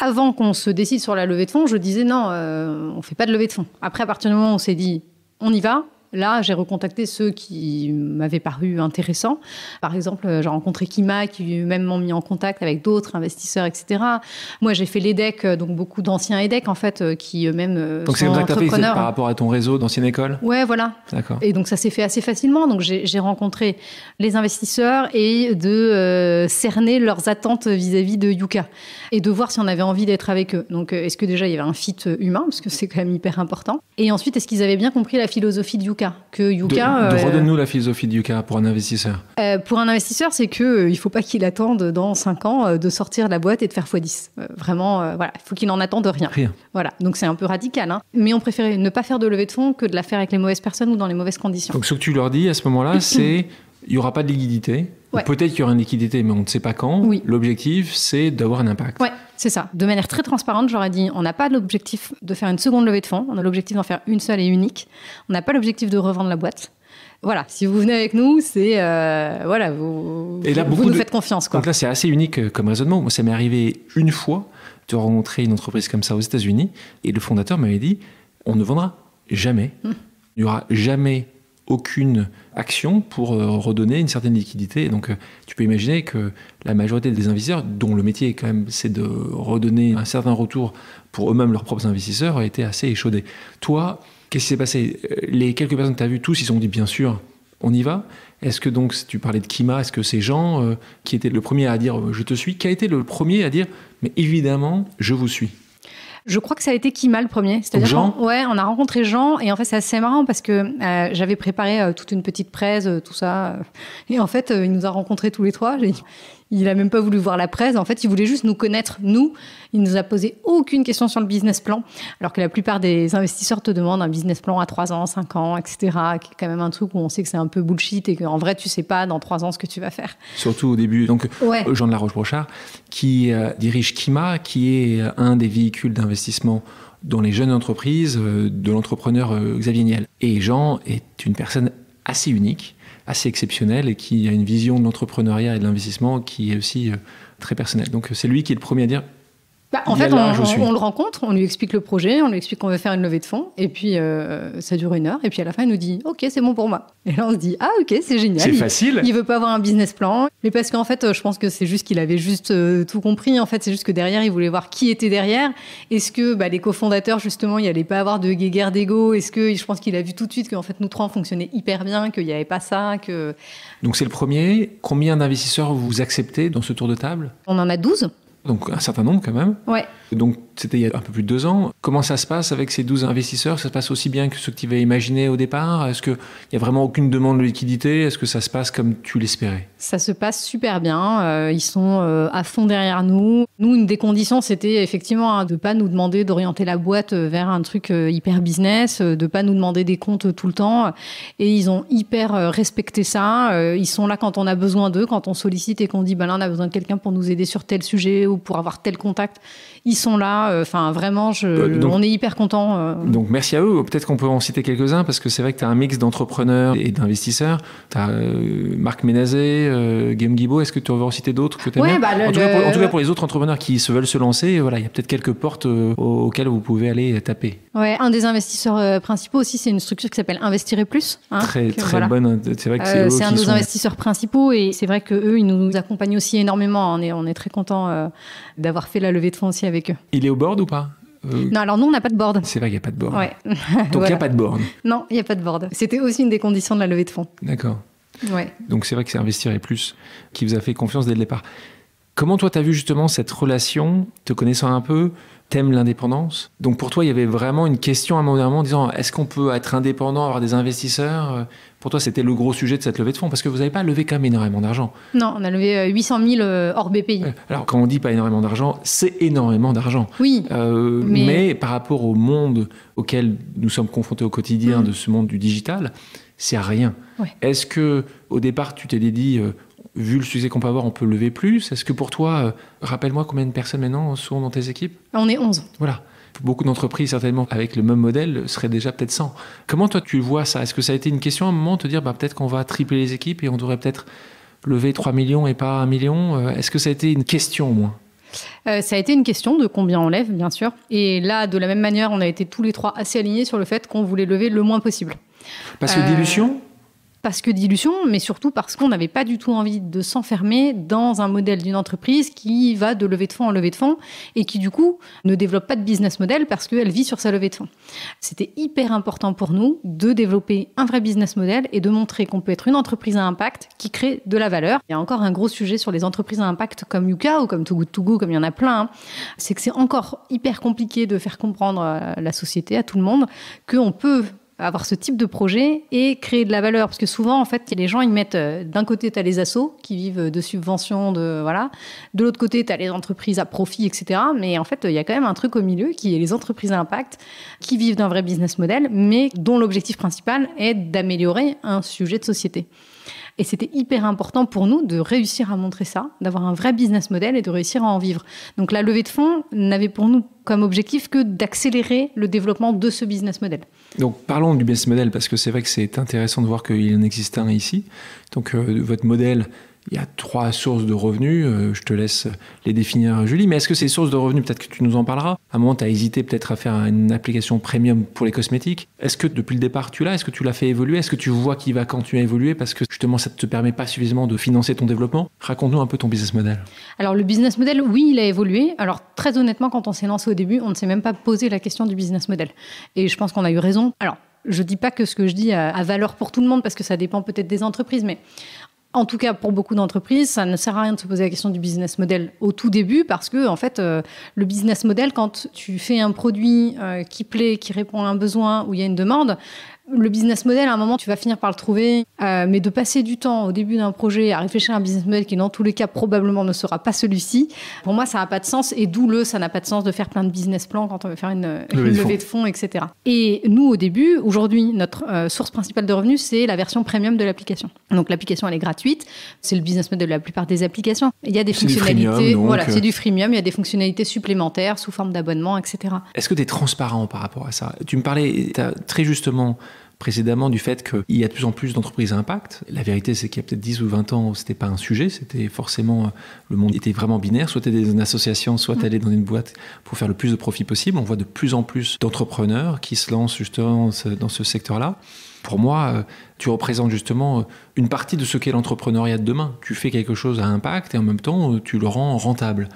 Speaker 1: avant qu'on se décide sur la levée de fonds, je disais non, euh, on ne fait pas de levée de fonds. Après, à partir du moment où on s'est dit on y va, Là, j'ai recontacté ceux qui m'avaient paru intéressants. Par exemple, j'ai rencontré Kima, qui même mis en contact avec d'autres investisseurs, etc. Moi, j'ai fait l'EDEC, donc beaucoup d'anciens EDEC, en fait, qui eux-mêmes euh, sont comme ça entrepreneurs. par rapport
Speaker 2: à ton réseau d'ancienne école Ouais, voilà. D'accord. Et
Speaker 1: donc, ça s'est fait assez facilement. Donc, j'ai rencontré les investisseurs et de euh, cerner leurs attentes vis-à-vis -vis de Yuka et de voir si on avait envie d'être avec eux. Donc, euh, est-ce que déjà, il y avait un fit humain, parce que c'est quand même hyper important. Et ensuite, est-ce qu'ils avaient bien compris la philosophie de Yuka que Yuka euh, redonne-nous
Speaker 2: la philosophie de Yuka pour un investisseur.
Speaker 1: Euh, pour un investisseur, c'est qu'il euh, ne faut pas qu'il attende dans 5 ans de sortir de la boîte et de faire x10. vraiment, voilà, il faut qu'il n'en attende rien. Rien. Voilà, donc c'est un peu radical. Hein. Mais on préférait ne pas faire de levée de fonds que de la faire avec les mauvaises personnes ou dans les mauvaises conditions.
Speaker 2: Donc ce que tu leur dis à ce moment-là, c'est il n'y aura pas de liquidité. Peut-être qu'il y aura une liquidité, mais on ne sait pas quand. L'objectif, c'est d'avoir un impact.
Speaker 1: Ouais, c'est ça. De manière très transparente, j'aurais dit on n'a pas l'objectif de faire une seconde levée de fonds. On a l'objectif d'en faire une seule et unique. On n'a pas l'objectif de revendre la boîte. Voilà, si vous venez avec nous, c'est euh, voilà, vous, là, vous, nous faites confiance. Donc
Speaker 2: là, c'est assez unique euh, comme raisonnement. Moi, ça m'est arrivé une fois de rencontrer une entreprise comme ça aux États-Unis, et le fondateur m'avait dit on ne vendra jamais. Hmm. Il n'y aura jamais aucune action pour euh, redonner une certaine liquidité. donc, euh, tu peux imaginer que la majorité des investisseurs, dont le métier quand même, c'est de redonner un certain retour pour eux-mêmes leurs propres investisseurs, a été assez échaudé. Toi, qu'est-ce qui s'est passé euh, Les quelques personnes que tu as vues, tous, ils ont dit bien sûr, on y va. Est-ce que donc, tu parlais de Kima, est-ce que ces gens qui étaient le premier à dire je te suis, qui a été le premier à dire mais évidemment, je vous suis
Speaker 1: je crois que ça a été Kima le premier. C'est-à-dire Jean Ouais, on a rencontré Jean et en fait c'est assez marrant parce que euh, j'avais préparé euh, toute une petite presse, euh, tout ça. et en fait, il nous a rencontrés tous les trois. J'ai il n'a même pas voulu voir la presse. En fait, il voulait juste nous connaître, nous. Il nous a posé aucune question sur le business plan, alors que la plupart des investisseurs te demandent un business plan à 3 ans, 5 ans, etc. Qui quand même un truc où on sait que c'est un peu bullshit et qu'en vrai, tu sais pas dans 3 ans ce que tu vas faire.
Speaker 2: Surtout au début. Donc, euh, Jean de la Roche-Brochard, qui euh, dirige Kima, qui est euh, un des véhicules d'investissement dans les jeunes entreprises de l'entrepreneur Xavier Niel. Et Jean est une personne assez unique assez exceptionnel et qui a une vision de l'entrepreneuriat et de l'investissement qui est aussi euh, très personnelle. Donc euh, c'est lui qui est le premier à dire
Speaker 1: bah, en fait, on, le rencontre, on lui explique le projet, on lui explique qu'on veut faire une levée de fonds, et puis euh, ça dure une heure, et puis à la fin, il nous dit Ok, c'est bon pour moi. Et là, on se dit Ah, ok, c'est génial. C'est facile. Il veut pas avoir un business plan, mais parce qu'en fait, euh, je pense que c'est juste qu'il avait juste euh, tout compris. En fait, c'est juste que derrière, il voulait voir qui était derrière. Est-ce que bah, les cofondateurs, justement, il n'y pas avoir de guerre d'ego Est-ce que je pense qu'il a vu tout de suite qu'en fait, nous trois, on fonctionnait hyper bien, qu'il n'y
Speaker 2: avait pas ça Donc, c'est le premier. Combien d'investisseurs vous acceptez dans ce tour de table On en a 12 donc un certain nombre quand même. Ouais c'était il y a un peu plus de deux ans. Comment ça se passe avec ces 12 investisseurs Ça se passe aussi bien que ce que tu avais imaginé au départ Est-ce qu'il n'y a vraiment aucune demande de liquidité Est-ce que ça se passe comme tu l'espérais
Speaker 1: Ça se passe super bien. Euh, ils sont euh, à fond derrière nous. Nous, une des conditions, c'était effectivement hein, de ne pas nous demander d'orienter la boîte euh, vers un truc hyper business, de ne pas nous demander des comptes tout le temps. Et ils ont hyper respecté ça. Ils sont là quand on a besoin d'eux, quand on sollicite et qu'on dit, ben là, on a besoin de quelqu'un pour nous aider sur tel sujet ou pour avoir tel contact. Ils sont là Enfin, vraiment, je, bah, on est hyper content. Euh. Donc,
Speaker 2: merci à eux. Peut-être qu'on peut en citer quelques-uns parce que c'est vrai que tu as un mix d'entrepreneurs et d'investisseurs. Tu as euh, Marc Ménazé, euh, Game Guibaud. Est-ce que tu en veux en citer d'autres que ouais, bah, en, tout cas, pour, les autres entrepreneurs qui se veulent se lancer, voilà, il y a peut-être quelques portes auxquelles vous pouvez aller taper.
Speaker 1: Ouais, un des investisseurs principaux aussi, c'est une structure qui s'appelle Investir Plus. Hein, très, très bonne. C'est vrai que c'est, euh, c'est un de nos investisseurs principaux et c'est vrai qu'eux, ils nous accompagnent aussi énormément. On est, on est très content d'avoir fait la levée de fonds aussi avec eux
Speaker 2: board ou pas euh, Non, alors nous, on n'a pas de board. C'est vrai qu'il n'y a pas de board.
Speaker 1: Donc il n'y a pas de board. Non, il n'y a pas de board. C'était aussi une des conditions de la levée de fonds.
Speaker 2: D'accord. Donc c'est vrai que c'est Investir et Plus qui vous a fait confiance dès le départ. Comment toi, tu as vu justement cette relation, te connaissant un peu, t'aimes l'indépendance. Donc pour toi, il y avait vraiment une question à un moment en disant est-ce qu'on peut être indépendant, avoir des investisseurs euh, Pour toi, c'était le gros sujet de cette levée de fonds parce que vous n'avez pas levé quand même énormément d'argent.
Speaker 1: Non, on a levé 800 euh, 000 euh, hors BPI.
Speaker 2: Alors quand on dit pas énormément d'argent, c'est énormément d'argent. Oui. mais... par rapport au monde auquel nous sommes confrontés au quotidien mm. de ce monde du digital, c'est rien. Est-ce que au départ, tu t'es dit vu le sujet qu'on peut avoir, on peut lever plus Est-ce que pour toi, euh, rappelle-moi combien de personnes maintenant sont dans tes équipes On est 11. Voilà. Beaucoup d'entreprises, certainement, avec le même modèle, seraient déjà peut-être 100. Comment toi, tu vois ça Est-ce que ça a été une question à un moment de te dire, bah, peut-être qu'on va tripler les équipes et on devrait peut-être lever 3 millions et pas 1 million euh, Est-ce que ça a été une question au moins
Speaker 1: euh, ça a été une question de combien on lève, bien sûr. Et là, de la même manière, on a été tous les trois assez alignés sur le fait qu'on voulait lever le moins possible.
Speaker 2: Parce que dilution,
Speaker 1: parce que d'illusion, mais surtout parce qu'on n'avait pas du tout envie de s'enfermer dans un modèle d'une entreprise qui va de levée de fonds en levée de fonds et qui du coup ne développe pas de business model parce qu'elle vit sur sa levée de fonds. C'était hyper important pour nous de développer un vrai business model et de montrer qu'on peut être une entreprise à impact qui crée de la valeur. Il y a encore un gros sujet sur les entreprises à impact comme Yuka ou comme Too Good comme il y en a plein. Hein. C'est que c'est encore hyper compliqué de faire comprendre à euh, la société, à tout le monde, qu'on peut avoir ce type de projet et créer de la valeur. Parce que souvent, en fait, les gens, ils mettent euh, d'un côté, tu as les assos qui vivent euh, de subventions, de voilà. De l'autre côté, tu as les entreprises à profit, etc. Mais en fait, il y a quand même un truc au milieu qui est les entreprises à impact qui vivent d'un vrai business model, mais dont l'objectif principal est d'améliorer un sujet de société. Et c'était hyper important pour nous de réussir à montrer ça, d'avoir un vrai business model et de réussir à en vivre. Donc la levée de fonds n'avait pour nous comme objectif que d'accélérer le développement de ce business model.
Speaker 2: Donc parlons du business model, parce que c'est vrai que c'est intéressant de voir qu'il en existe un ici. Donc euh, votre modèle, il y a trois sources de revenus, euh, je te laisse les définir Julie, mais est-ce que ces sources de revenus, peut-être que tu nous en parleras, à un moment tu as hésité peut-être à faire une application premium pour les cosmétiques, est-ce que depuis le départ tu l'as, est-ce que tu l'as fait évoluer, est-ce que tu vois qu'il va continuer à évoluer parce que justement ça ne te permet pas suffisamment de financer ton développement Raconte-nous un peu ton business model.
Speaker 1: Alors le business model, oui, il a évolué. Alors très honnêtement, quand on s'est lancé au début, on ne s'est même pas posé la question du business model. Et je pense qu'on a eu raison. Alors je dis pas que ce que je dis a, valeur pour tout le monde parce que ça dépend peut-être des entreprises, mais en tout cas pour beaucoup d'entreprises, ça ne sert à rien de se poser la question du business model au tout début parce que en fait euh, le business model quand tu fais un produit euh, qui plaît, qui répond à un besoin où il y a une demande, le business model, à un moment, tu vas finir par le trouver. Euh, mais de passer du temps au début d'un projet à réfléchir à un business model qui, dans tous les cas, probablement ne sera pas celui-ci, pour moi, ça n'a pas de sens. Et d'où le ça n'a pas de sens de faire plein de business plans quand on veut faire une, levée, de fonds, etc. Et nous, au début, aujourd'hui, notre euh, source principale de revenus, c'est la version premium de l'application. Donc l'application, elle est gratuite. C'est le business model de la plupart des applications. Il y a des fonctionnalités. voilà, euh. c'est du freemium. Il y a des fonctionnalités supplémentaires sous forme d'abonnement, etc.
Speaker 2: Est-ce que tu es transparent par rapport à ça Tu me parlais, as très justement précédemment du fait qu'il y a de plus en plus d'entreprises à impact. La vérité, c'est qu'il y a peut-être 10 ou 20 ans, c'était pas un sujet, c'était forcément, euh, le monde était vraiment binaire, soit t'es dans une association, soit mm. allais dans une boîte pour faire le plus de profit possible. On voit de plus en plus d'entrepreneurs qui se lancent justement dans ce secteur-là. Pour moi, euh, tu représentes justement euh, une partie de ce qu'est l'entrepreneuriat de demain. Tu fais quelque chose à impact et en même temps, tu le rends rentable.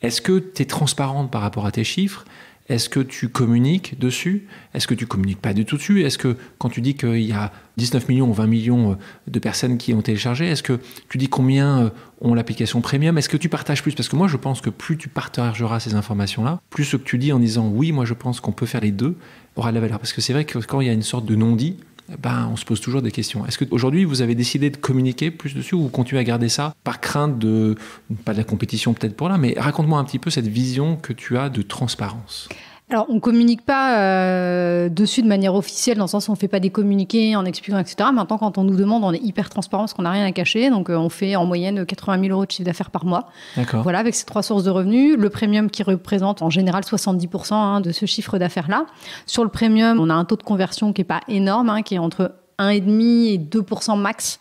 Speaker 2: Est-ce que tu es transparente par rapport à tes chiffres est-ce que tu communiques dessus Est-ce que tu communiques pas du tout dessus Est-ce que quand tu dis qu'il y a 19 millions ou 20 millions euh, de personnes qui ont téléchargé, est-ce que tu dis combien euh, ont l'application premium Est-ce que tu partages plus Parce que moi, je pense que plus tu partageras ces informations-là, plus ce que tu dis en disant oui, moi je pense qu'on peut faire les deux aura de la valeur. Parce que c'est vrai que quand il y a une sorte de non-dit, eh ben, on se pose toujours des questions. Est-ce qu'aujourd'hui, vous avez décidé de communiquer plus dessus ou vous continuez à garder ça par crainte de, pas de la compétition peut-être pour là, mais raconte-moi un petit peu cette vision que tu as de transparence
Speaker 1: alors, on communique pas euh, dessus de manière officielle, dans le sens où on ne fait pas des communiqués en expliquant, etc. Maintenant, quand on nous demande, on est hyper transparent parce qu'on n'a rien à cacher. Donc, euh, on fait en moyenne 80 000 euros de chiffre d'affaires par mois. D'accord. Voilà, avec ces trois sources de revenus. Le premium qui représente en général 70% hein, de ce chiffre d'affaires-là. Sur le premium, on a un taux de conversion qui n'est pas énorme, hein, qui est entre 1,5 et 2 max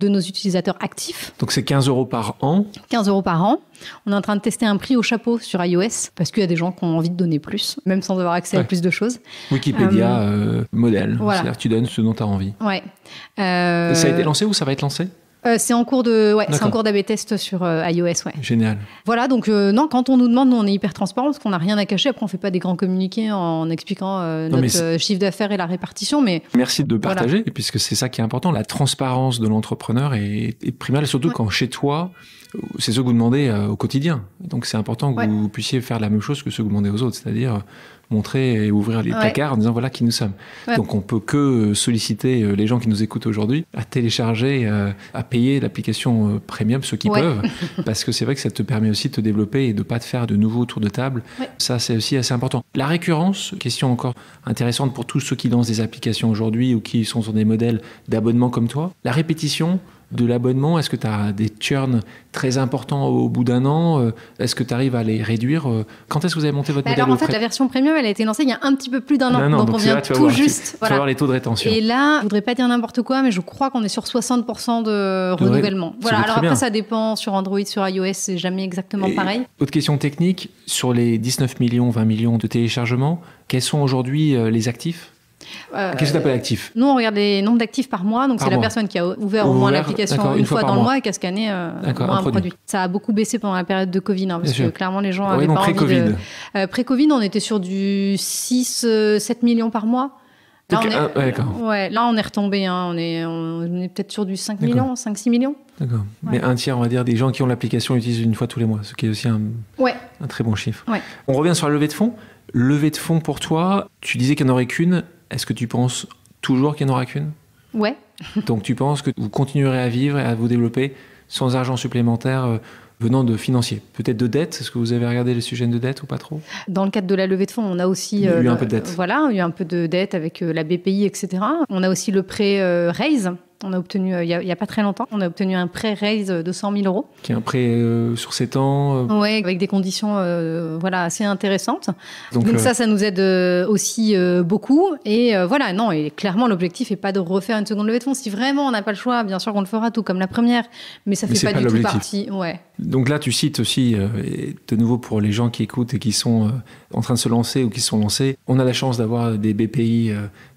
Speaker 1: de nos utilisateurs actifs.
Speaker 2: Donc c'est 15 euros par an
Speaker 1: 15 euros par an. On est en train de tester un prix au chapeau sur iOS parce qu'il y a des gens qui ont envie de donner plus, même sans avoir accès à plus de choses. Wikipédia
Speaker 2: euh, euh, modèle. C'est-à-dire tu donnes ce dont tu as envie.
Speaker 1: Ouais. Euh, ça a été lancé
Speaker 2: ou ça va être lancé
Speaker 1: euh, c'est en cours de, ouais, c'est en cours d'AB test sur euh, iOS, ouais. Génial. Voilà, donc euh, non, quand on nous demande, on est hyper transparent parce qu'on n'a rien à cacher. Après, on fait pas des grands communiqués en expliquant notre chiffre d'affaires et la répartition, mais
Speaker 2: merci de partager puisque c'est ça qui est important. La transparence de l'entrepreneur est, primaire. primale, surtout quand chez toi, c'est ce que vous demandez au quotidien. Donc c'est important que vous puissiez faire la même chose que ce que vous demandez aux autres, c'est-à-dire montrer et ouvrir les placards en disant voilà qui nous sommes. Donc on peut que euh, solliciter euh, les gens qui nous écoutent aujourd'hui à télécharger, euh, à payer l'application premium, ceux qui peuvent, parce que c'est vrai que ça te permet aussi de te développer et de pas te faire de nouveaux tours de table. Ça, c'est aussi assez important. La récurrence, question encore intéressante pour tous ceux qui lancent des applications aujourd'hui ou qui sont sur des modèles d'abonnement comme toi. La répétition, de l'abonnement Est-ce que tu as des churns très importants au bout d'un an euh, Est-ce que tu arrives à les réduire euh, Quand est-ce que vous avez monté votre bah modèle Alors en fait, la
Speaker 1: version premium, elle a été lancée il y a un petit peu plus d'un an, donc, on vient tout juste. Tu, vas voir les taux de rétention. Et là, je voudrais pas dire n'importe quoi, mais je crois qu'on est sur 60% de renouvellement. Voilà. Alors après, ça dépend sur Android, sur iOS, c'est jamais exactement pareil.
Speaker 2: Autre question technique sur les 19 millions, 20 millions de téléchargements. Quels sont aujourd'hui euh, les actifs euh, Qu'est-ce que tu appelles actif
Speaker 1: Nous, on regarde les nombres d'actifs par mois. Donc, c'est la personne qui a ouvert au moins l'application une, fois, dans le mois et qui a scanné euh, un, produit. Ça a beaucoup baissé pendant la période de Covid, hein, parce que clairement, les gens avaient pas pré -COVID. envie de... Euh, Pré-Covid, on était sur du 6-7 millions par mois. Là on, est, ah, ouais, là, on est retombé. Hein, on est, peut-être sur du 5 millions, 5-6 millions.
Speaker 2: Mais un tiers, on va dire, des gens qui ont l'application utilisent une fois tous les mois, ce qui est aussi un, un très bon chiffre. On revient sur la levée de fonds. Levée de fonds pour toi, tu disais qu'il n'y en aurait qu'une. Est-ce que tu penses toujours qu'il n'y en aura qu'une Ouais. Donc tu penses que vous continuerez à vivre et à vous développer sans argent supplémentaire euh, venant de financiers, peut-être de dettes Est-ce que vous avez regardé les sujets de dettes ou pas trop
Speaker 1: Dans le cadre de la levée de fonds, on a aussi eu euh, un peu de dettes Voilà, eu un peu de dettes avec euh, la BPI, etc. On a aussi le prêt Raise on a obtenu, euh, il n'y a, pas très longtemps, on a obtenu un prêt raise de 100 000 euros.
Speaker 2: Qui est un prêt euh, sur 7 ans euh.
Speaker 1: Oui, avec des conditions voilà, assez intéressantes. Donc, ça, ça nous aide aussi beaucoup. Et voilà, non, et clairement, l'objectif n'est pas de refaire une seconde levée de fonds. Si vraiment on n'a pas le choix, bien sûr qu'on le fera tout comme la première, mais ça ne fait pas, du tout partie. Ouais.
Speaker 2: Donc là, tu cites aussi, de nouveau pour les gens qui écoutent et qui sont en train de se lancer ou qui sont lancés, on a la chance d'avoir des BPI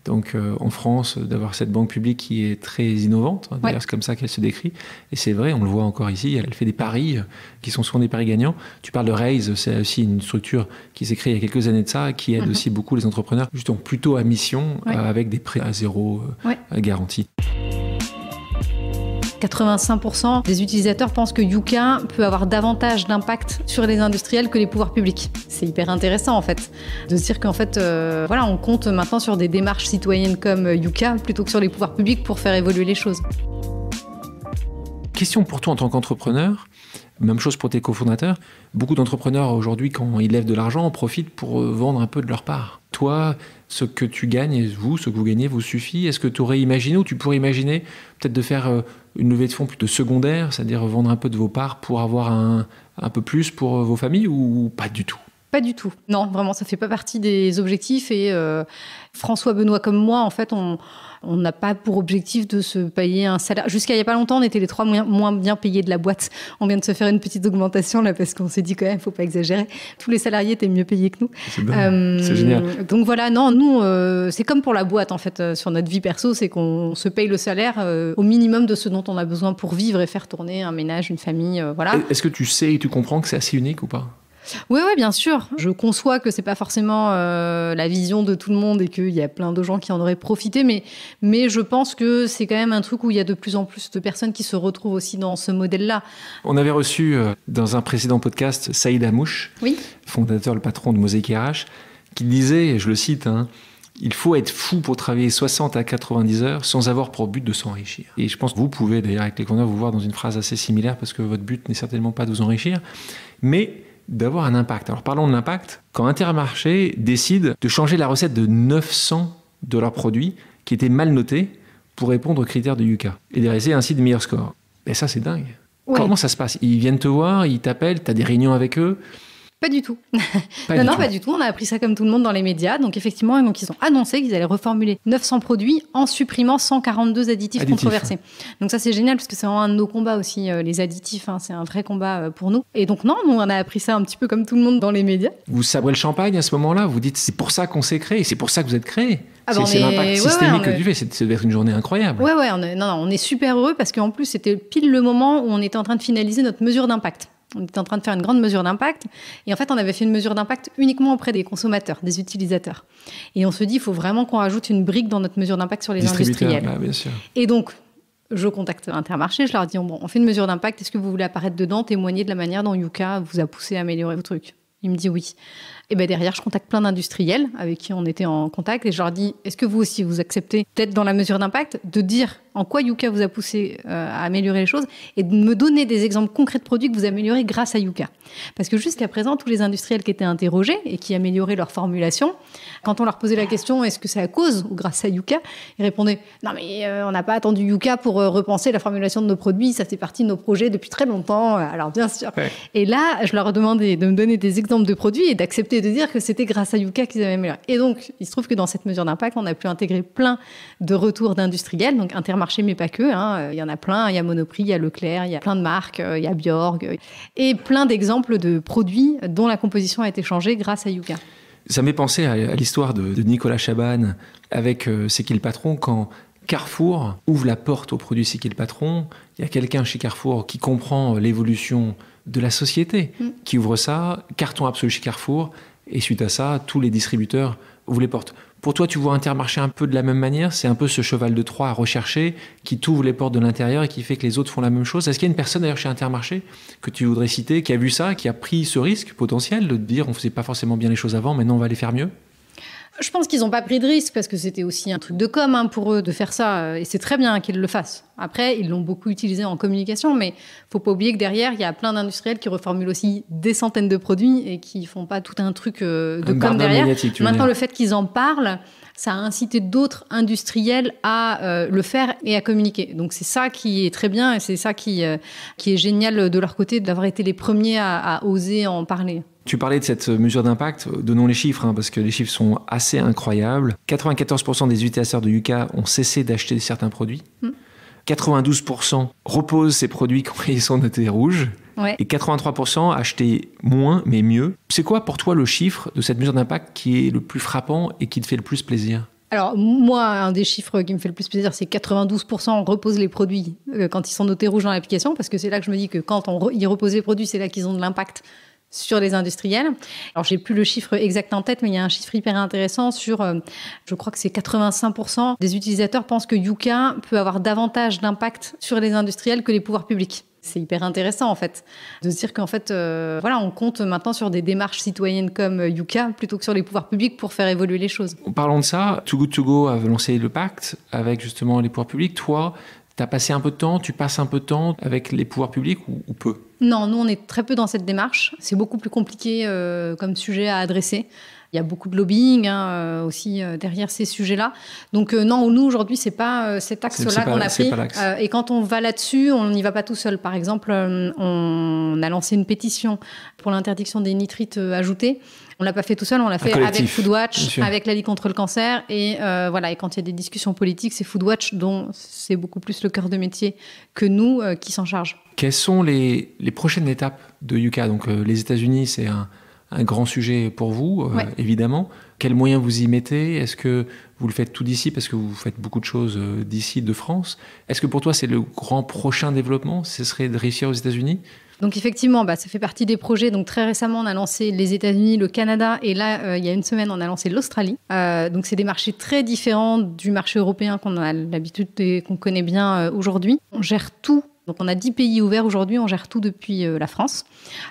Speaker 2: donc euh, en France, d'avoir cette banque publique qui est très innovante, hein, d'ailleurs c'est comme ça qu'elle se décrit, et c'est vrai, on le voit encore ici, elle fait des paris euh, qui sont souvent des paris gagnants. Tu parles de Raise, c'est aussi une structure qui s'est créée il y a quelques années de ça, qui aide mhm. aussi beaucoup les entrepreneurs, justement plutôt à mission, euh, avec des prêts à zéro euh, garantie.
Speaker 1: 85% des utilisateurs pensent que Yuka peut avoir davantage d'impact sur les industriels que les pouvoirs publics. C'est hyper intéressant en fait de se dire qu'en fait, euh, voilà, on compte maintenant sur des démarches citoyennes comme Yuka plutôt que sur les pouvoirs publics pour faire évoluer les choses.
Speaker 2: Question pour toi en tant qu'entrepreneur, même chose pour tes cofondateurs. Beaucoup d'entrepreneurs aujourd'hui, quand ils lèvent de l'argent, en profitent pour euh, vendre un peu de leur part. Toi, ce que tu gagnes, vous, ce que vous gagnez, vous suffit Est-ce que tu aurais imaginé ou tu pourrais imaginer peut-être de faire euh, une levée de fonds plutôt secondaire, c'est-à-dire vendre un peu de vos parts pour avoir un, un peu plus pour euh, vos familles ou pas du tout
Speaker 1: pas du tout. Non, vraiment, ça ne fait pas partie des objectifs. Et François Benoît comme moi, en fait, on, on n'a pas pour objectif de se payer un salaire. Jusqu'à il n'y a pas longtemps, on était les trois moins, bien payés de la boîte. On vient de se faire une petite augmentation là parce qu'on s'est dit quand même, il faut pas exagérer. Tous les salariés étaient mieux payés que nous. C'est euh, génial. Donc voilà, non, nous, euh, c'est comme pour la boîte en fait euh, sur notre vie perso, c'est qu'on se paye le salaire au minimum de ce dont on a besoin pour vivre et faire tourner un ménage, une famille, voilà.
Speaker 2: Est-ce que tu sais et tu comprends que c'est assez unique ou pas
Speaker 1: oui, oui, bien sûr. Je conçois que c'est pas forcément euh, la vision de tout le monde et qu'il y a plein de gens qui en auraient profité, mais, mais je pense que c'est quand même un truc où il y a de plus en plus de personnes qui se retrouvent aussi dans ce modèle-là.
Speaker 2: On avait reçu euh, dans un précédent podcast Saïd Amouche, fondateur, le patron de Mosaïque RH, qui disait, et je le cite, hein, il faut être fou pour travailler 60 à 90 heures sans avoir pour but de s'enrichir. Et je pense que vous pouvez, d'ailleurs, avec les vous voir dans une phrase assez similaire parce que votre but n'est certainement pas de vous enrichir, mais d'avoir un impact. Alors parlons de l'impact. Quand Intermarché décide de changer la recette de 900 de leurs produits qui étaient mal notés pour répondre aux critères de Yuka et de réaliser ainsi de meilleurs scores. Et ben, ça, c'est dingue. Comment ça se passe Ils viennent te voir, ils t'appellent, tu as des réunions avec eux, pas du tout. non, pas du
Speaker 1: tout. On a appris ça comme tout le monde dans les médias. Donc effectivement, donc ils ont annoncé qu'ils allaient reformuler 900 produits en supprimant 142 additifs, controversés. Donc ça, c'est génial parce que c'est vraiment un de nos combats aussi, euh, les additifs. Hein. c'est un vrai combat euh, pour nous. Et donc non, nous, on a appris ça un petit peu comme tout le monde dans les médias.
Speaker 2: Vous sabrez le champagne à ce moment-là. Vous dites c'est pour ça qu'on s'est créé, c'est pour ça que vous êtes créé. Ah bah, c'est l'impact systémique que du fais. C'est Ça une journée incroyable.
Speaker 1: Ouais, ouais. non, non, on est super heureux parce qu'en plus, c'était pile le moment où on était en train de finaliser notre mesure d'impact on était en train de faire une grande mesure d'impact. Et en fait, on avait fait une mesure d'impact uniquement auprès des consommateurs, des utilisateurs. Et on se dit, il faut vraiment qu'on rajoute une brique dans notre mesure d'impact sur les industriels. Bah, et donc, je contacte Intermarché, je leur dis, bon, on fait une mesure d'impact, est-ce que vous voulez apparaître dedans, témoigner de la manière dont Yuka vous a poussé à améliorer vos trucs il me dit oui. Et ben derrière, je contacte plein d'industriels avec qui on était en contact et je leur dis est-ce que vous aussi vous acceptez, peut-être dans la mesure d'impact, de dire en quoi Yuka vous a poussé euh, à améliorer les choses et de me donner des exemples concrets de produits que vous améliorez grâce à Yuka. Parce que jusqu'à présent, tous les industriels qui étaient interrogés et qui amélioraient leur formulation, quand on leur posait la question est-ce que c'est à cause ou grâce à Yuka, ils répondaient non mais euh, on n'a pas attendu Yuka pour euh, repenser la formulation de nos produits, ça fait partie de nos projets depuis très longtemps. Alors bien sûr. Et là, je leur demandais de me donner des exemples de produits et d'accepter de dire que c'était grâce à Yuka qu'ils avaient amélioré. Et donc, il se trouve que dans cette mesure d'impact, on a pu intégrer plein de retours d'industriels, donc intermarché mais pas que. Hein. Il y en a plein. Il y a Monoprix, il y a Leclerc, il y a plein de marques, euh, il y a Bjorg, euh, et plein d'exemples de produits dont la composition a été changée grâce à Yuka.
Speaker 2: Ça m'est pensé à l'histoire de, Nicolas Chaban avec C'est euh, patron quand Carrefour ouvre la porte au produit C'est patron. Il y a quelqu'un chez Carrefour qui comprend l'évolution de la société, mm. qui ouvre ça, carton absolu chez Carrefour, et suite à ça, tous les distributeurs ouvrent les portes. Pour toi, tu vois Intermarché un peu de la même manière C'est un peu ce cheval de Troie à rechercher qui t'ouvre les portes de l'intérieur et qui fait que les autres font la même chose. Est-ce qu'il y a une personne d'ailleurs chez Intermarché que tu voudrais citer qui a vu ça, qui a pris ce risque potentiel de dire on faisait pas forcément bien les choses avant, maintenant on va les faire mieux
Speaker 1: je pense qu'ils n'ont pas pris de risque parce que c'était aussi un truc de com hein, pour eux de faire ça euh, et c'est très bien qu'ils le fassent. Après, ils l'ont beaucoup utilisé en communication, mais faut pas oublier que derrière, il y a plein d'industriels qui reformulent aussi des centaines de produits et qui font pas tout un truc euh, de un com derrière. Maintenant, le fait qu'ils en parlent, ça a incité d'autres industriels à euh, le faire et à communiquer. Donc c'est ça qui est très bien et c'est ça qui, euh, qui est génial de leur côté d'avoir été les premiers à, oser en parler.
Speaker 2: Tu parlais de cette euh, mesure d'impact, donnons les chiffres, hein, parce que les chiffres sont assez incroyables. 94% des utilisateurs de Yuka ont cessé d'acheter certains produits. Hmm. 92% reposent ces produits quand ils sont notés rouges. Et 83% achetaient moins mais mieux. C'est quoi pour toi le chiffre de cette mesure d'impact qui est le plus frappant et qui te fait le plus plaisir
Speaker 1: alors, moi, un des chiffres qui me fait le plus plaisir, c'est 92% reposent les produits euh, quand ils sont notés rouges dans l'application, parce que c'est là que je me dis que quand on ils reposent les produits, c'est là qu'ils ont de l'impact sur les industriels. Alors, j'ai plus le chiffre exact en tête, mais il y a un chiffre hyper intéressant sur, euh, je crois que c'est 85% des utilisateurs pensent que Yuka peut avoir davantage d'impact sur les industriels que les pouvoirs publics c'est hyper intéressant en fait de se dire qu'en fait euh, voilà on compte maintenant sur des démarches citoyennes comme Yuka plutôt que sur les pouvoirs publics pour faire évoluer les choses.
Speaker 2: En parlant de ça, Too Good To Go a lancé le pacte avec justement les pouvoirs publics. Toi, as passé un peu de temps, tu passes un peu de temps avec les pouvoirs publics ou, peu
Speaker 1: Non, nous on est très peu dans cette démarche. C'est beaucoup plus compliqué euh, comme sujet à adresser. Il y a beaucoup de lobbying hein, euh, aussi euh, derrière ces sujets-là. Donc non, nous aujourd'hui c'est pas cet axe-là qu'on a pris. et quand on va là-dessus, on n'y va pas tout seul. Par exemple, on a lancé une pétition pour l'interdiction des nitrites ajoutés. On l'a pas fait tout seul, on l'a fait avec Foodwatch, avec la Ligue contre le cancer. Et euh, voilà, et quand il y a des discussions politiques, c'est Foodwatch dont c'est beaucoup plus le cœur de métier que nous euh, qui s'en charge.
Speaker 2: Quelles sont les, prochaines étapes de UK, Donc euh, les États-Unis, c'est un, grand sujet pour vous, évidemment. Quels moyens vous y mettez Est-ce que vous le faites tout d'ici parce que vous faites beaucoup de choses d'ici, de France Est-ce que pour toi, c'est le grand prochain développement Ce serait de réussir aux États-Unis
Speaker 1: donc effectivement, bah, ça fait partie des projets. Donc très récemment, on a lancé les États-Unis, le Canada, et là, euh, il y a une semaine, on a lancé l'Australie. Euh, donc c'est des marchés très différents du marché européen qu'on a l'habitude et qu'on connaît bien euh, aujourd'hui. On gère tout donc on a 10 pays ouverts aujourd'hui, on gère tout depuis euh, la France.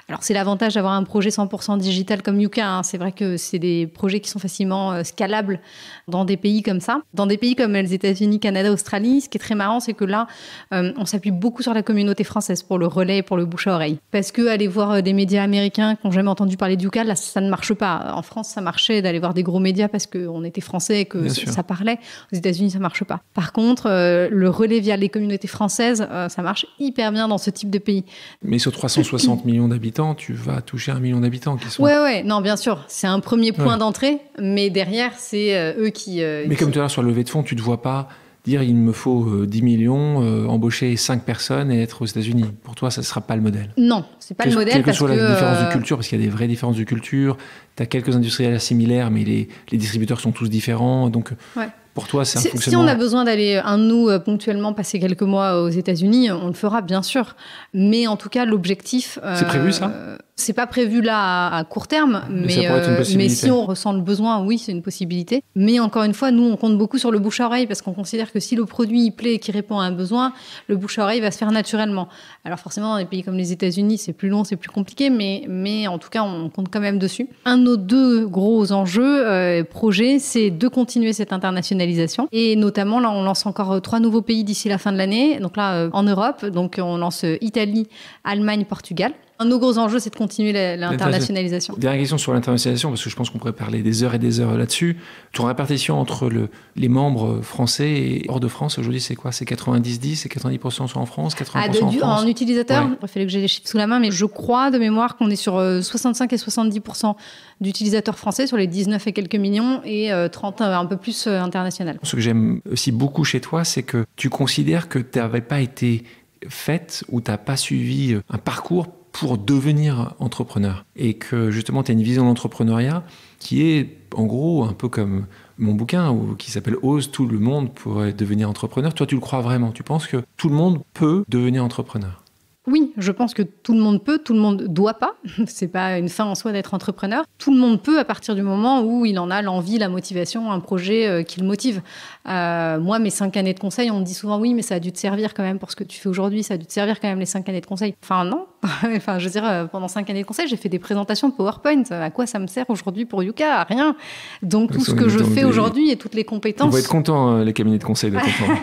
Speaker 1: Alors c'est l'avantage d'avoir un projet 100% digital comme Yuka, hein. c'est vrai que c'est des projets qui sont facilement euh, scalables dans des pays comme ça. Dans des pays comme euh, les États-Unis, Canada, Australie, ce qui est très marrant, c'est que là, on s'appuie beaucoup sur la communauté française pour le relais pour le bouche à oreille. Parce que aller voir des médias américains qui n'ont jamais entendu parler de là ça ne marche pas. En France, ça marchait d'aller voir des gros médias parce qu'on était français et que ça, parlait. Aux États-Unis, ça marche pas. Par contre, le relais via les communautés françaises, ça marche hyper bien dans ce type de pays.
Speaker 2: Mais sur 360 millions d'habitants, tu vas toucher un million d'habitants qui sont.
Speaker 1: Ouais, ouais, non, bien sûr, c'est un premier point d'entrée, mais derrière, c'est euh, eux qui. Euh, mais comme tout à
Speaker 2: l'heure, sur le levée de fonds, tu ne te vois pas dire il me faut 10 euh, millions, embaucher 5 personnes et être aux États-Unis. Pour toi, ça ne sera pas le modèle. Non, ce n'est pas le modèle. Quelle que parce soit la différence de culture, parce qu'il y a des vraies différences de culture, tu as quelques industriels similaires, mais les, distributeurs sont tous différents. Donc, ouais. Pour toi, c'est un si, fonctionnement... on a
Speaker 1: besoin d'aller, euh, un nous, euh, ponctuellement passer quelques mois aux États-Unis, on le fera, bien sûr. Mais en tout cas, l'objectif... c'est prévu, ça euh, c'est pas prévu là à, court terme, mais, mais, euh, si on ressent le besoin, oui, c'est une possibilité. Mais encore une fois, nous, on compte beaucoup sur le bouche à oreille parce qu'on considère que si le produit il plaît et qu'il répond à un besoin, le bouche à oreille va se faire naturellement. Alors forcément, dans des pays comme les États-Unis, c'est plus long, c'est plus compliqué, mais, mais en tout cas, on compte quand même dessus. Un de nos deux gros enjeux, euh, projets, c'est de continuer cette internationalisation. Et notamment, là, on lance encore euh, trois nouveaux pays d'ici la fin de l'année. Donc là, euh, en Europe, donc on lance Italie, Allemagne, Portugal. Un de nos gros enjeux, c'est de continuer l'internationalisation. Dernière
Speaker 2: question sur l'internationalisation, parce que je pense qu'on pourrait parler des heures et des heures là-dessus. Ton répartition entre le, les membres français et hors de France, aujourd'hui, c'est quoi C'est 90-10 C'est 90%, en France 80% ah, en, utilisateurs. en
Speaker 1: utilisateur fallait que j'ai les chiffres sous la main, mais je crois de mémoire qu'on est sur 65 euh, et 70% d'utilisateurs français sur les 19 et quelques millions et 30 euh, euh, un peu plus international.
Speaker 2: Ce que j'aime aussi beaucoup chez toi, c'est que tu considères que tu n'avais pas été faite ou tu n'as pas suivi un parcours pour devenir entrepreneur. Et que justement, tu as une vision d'entrepreneuriat qui est en gros un peu comme mon bouquin qui s'appelle Ose, tout le monde pour devenir entrepreneur. Toi, tu le crois vraiment. Tu penses que tout le monde peut devenir entrepreneur. Oui,
Speaker 1: je pense que tout le monde peut, tout le monde doit pas. C'est pas une fin en soi d'être entrepreneur. Tout le monde peut à partir du moment où il en a l'envie, la motivation, un projet euh, qui le motive. Euh, moi, mes cinq années de conseil, on me dit souvent oui, mais ça a dû te servir quand même pour ce que tu fais aujourd'hui. Ça a dû te servir quand même les cinq années de conseil. Enfin non. enfin, je veux dire, euh, pendant cinq années de conseil, j'ai fait des présentations PowerPoint. À quoi ça me sert aujourd'hui pour Yuka Rien. Donc tout ce que je fais aujourd'hui et toutes les compétences. Vous va être content
Speaker 2: hein, les cabinets de conseil de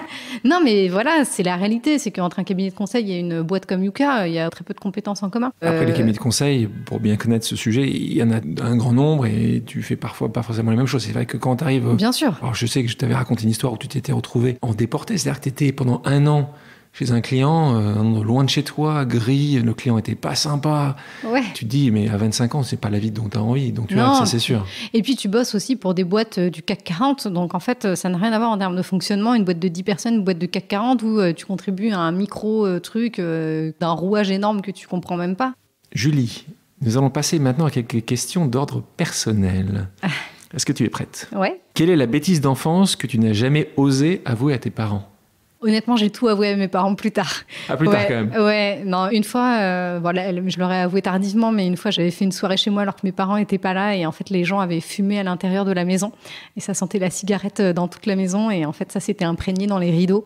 Speaker 1: non, mais voilà, c'est la réalité. C'est qu'entre un cabinet de conseil et une boîte comme Yuka, cas, il y a très peu de compétences en commun. Après, les euh, cabinets de
Speaker 2: conseil, pour bien connaître ce sujet, il y en a un grand nombre et tu fais parfois pas forcément les mêmes choses. C'est vrai que quand tu arrives. Bien sûr. Alors, je sais que je t'avais raconté une histoire où tu t'étais retrouvé en déporté, c'est-à-dire que tu étais pendant un an chez un client, euh, loin de chez toi, gris, le client était pas sympa. Tu dis, mais à 25 ans, c'est pas la vie dont tu as envie. Donc, tu ça, c'est sûr.
Speaker 1: Et puis, tu bosses aussi pour des boîtes euh, du CAC 40. Donc, en fait, euh, ça n'a rien à voir en termes de fonctionnement. Une boîte de 10 personnes, une boîte de CAC 40 où tu contribues à un micro-truc, d'un rouage énorme que tu comprends même pas.
Speaker 2: Julie, nous allons passer maintenant à quelques questions d'ordre personnel. Ah. Est-ce que tu es prête Quelle est la bêtise d'enfance que tu n'as jamais osé avouer à tes parents
Speaker 1: Honnêtement, j'ai tout avoué à mes parents plus tard. À ah, plus tard quand même. Ouais, non, une fois, voilà, euh, je l'aurais avoué tardivement, mais une fois, j'avais fait une soirée chez moi alors que mes parents n'étaient pas là et en fait, les gens avaient fumé à l'intérieur de la maison et ça sentait la cigarette euh, dans toute la maison et en fait, ça s'était imprégné dans les rideaux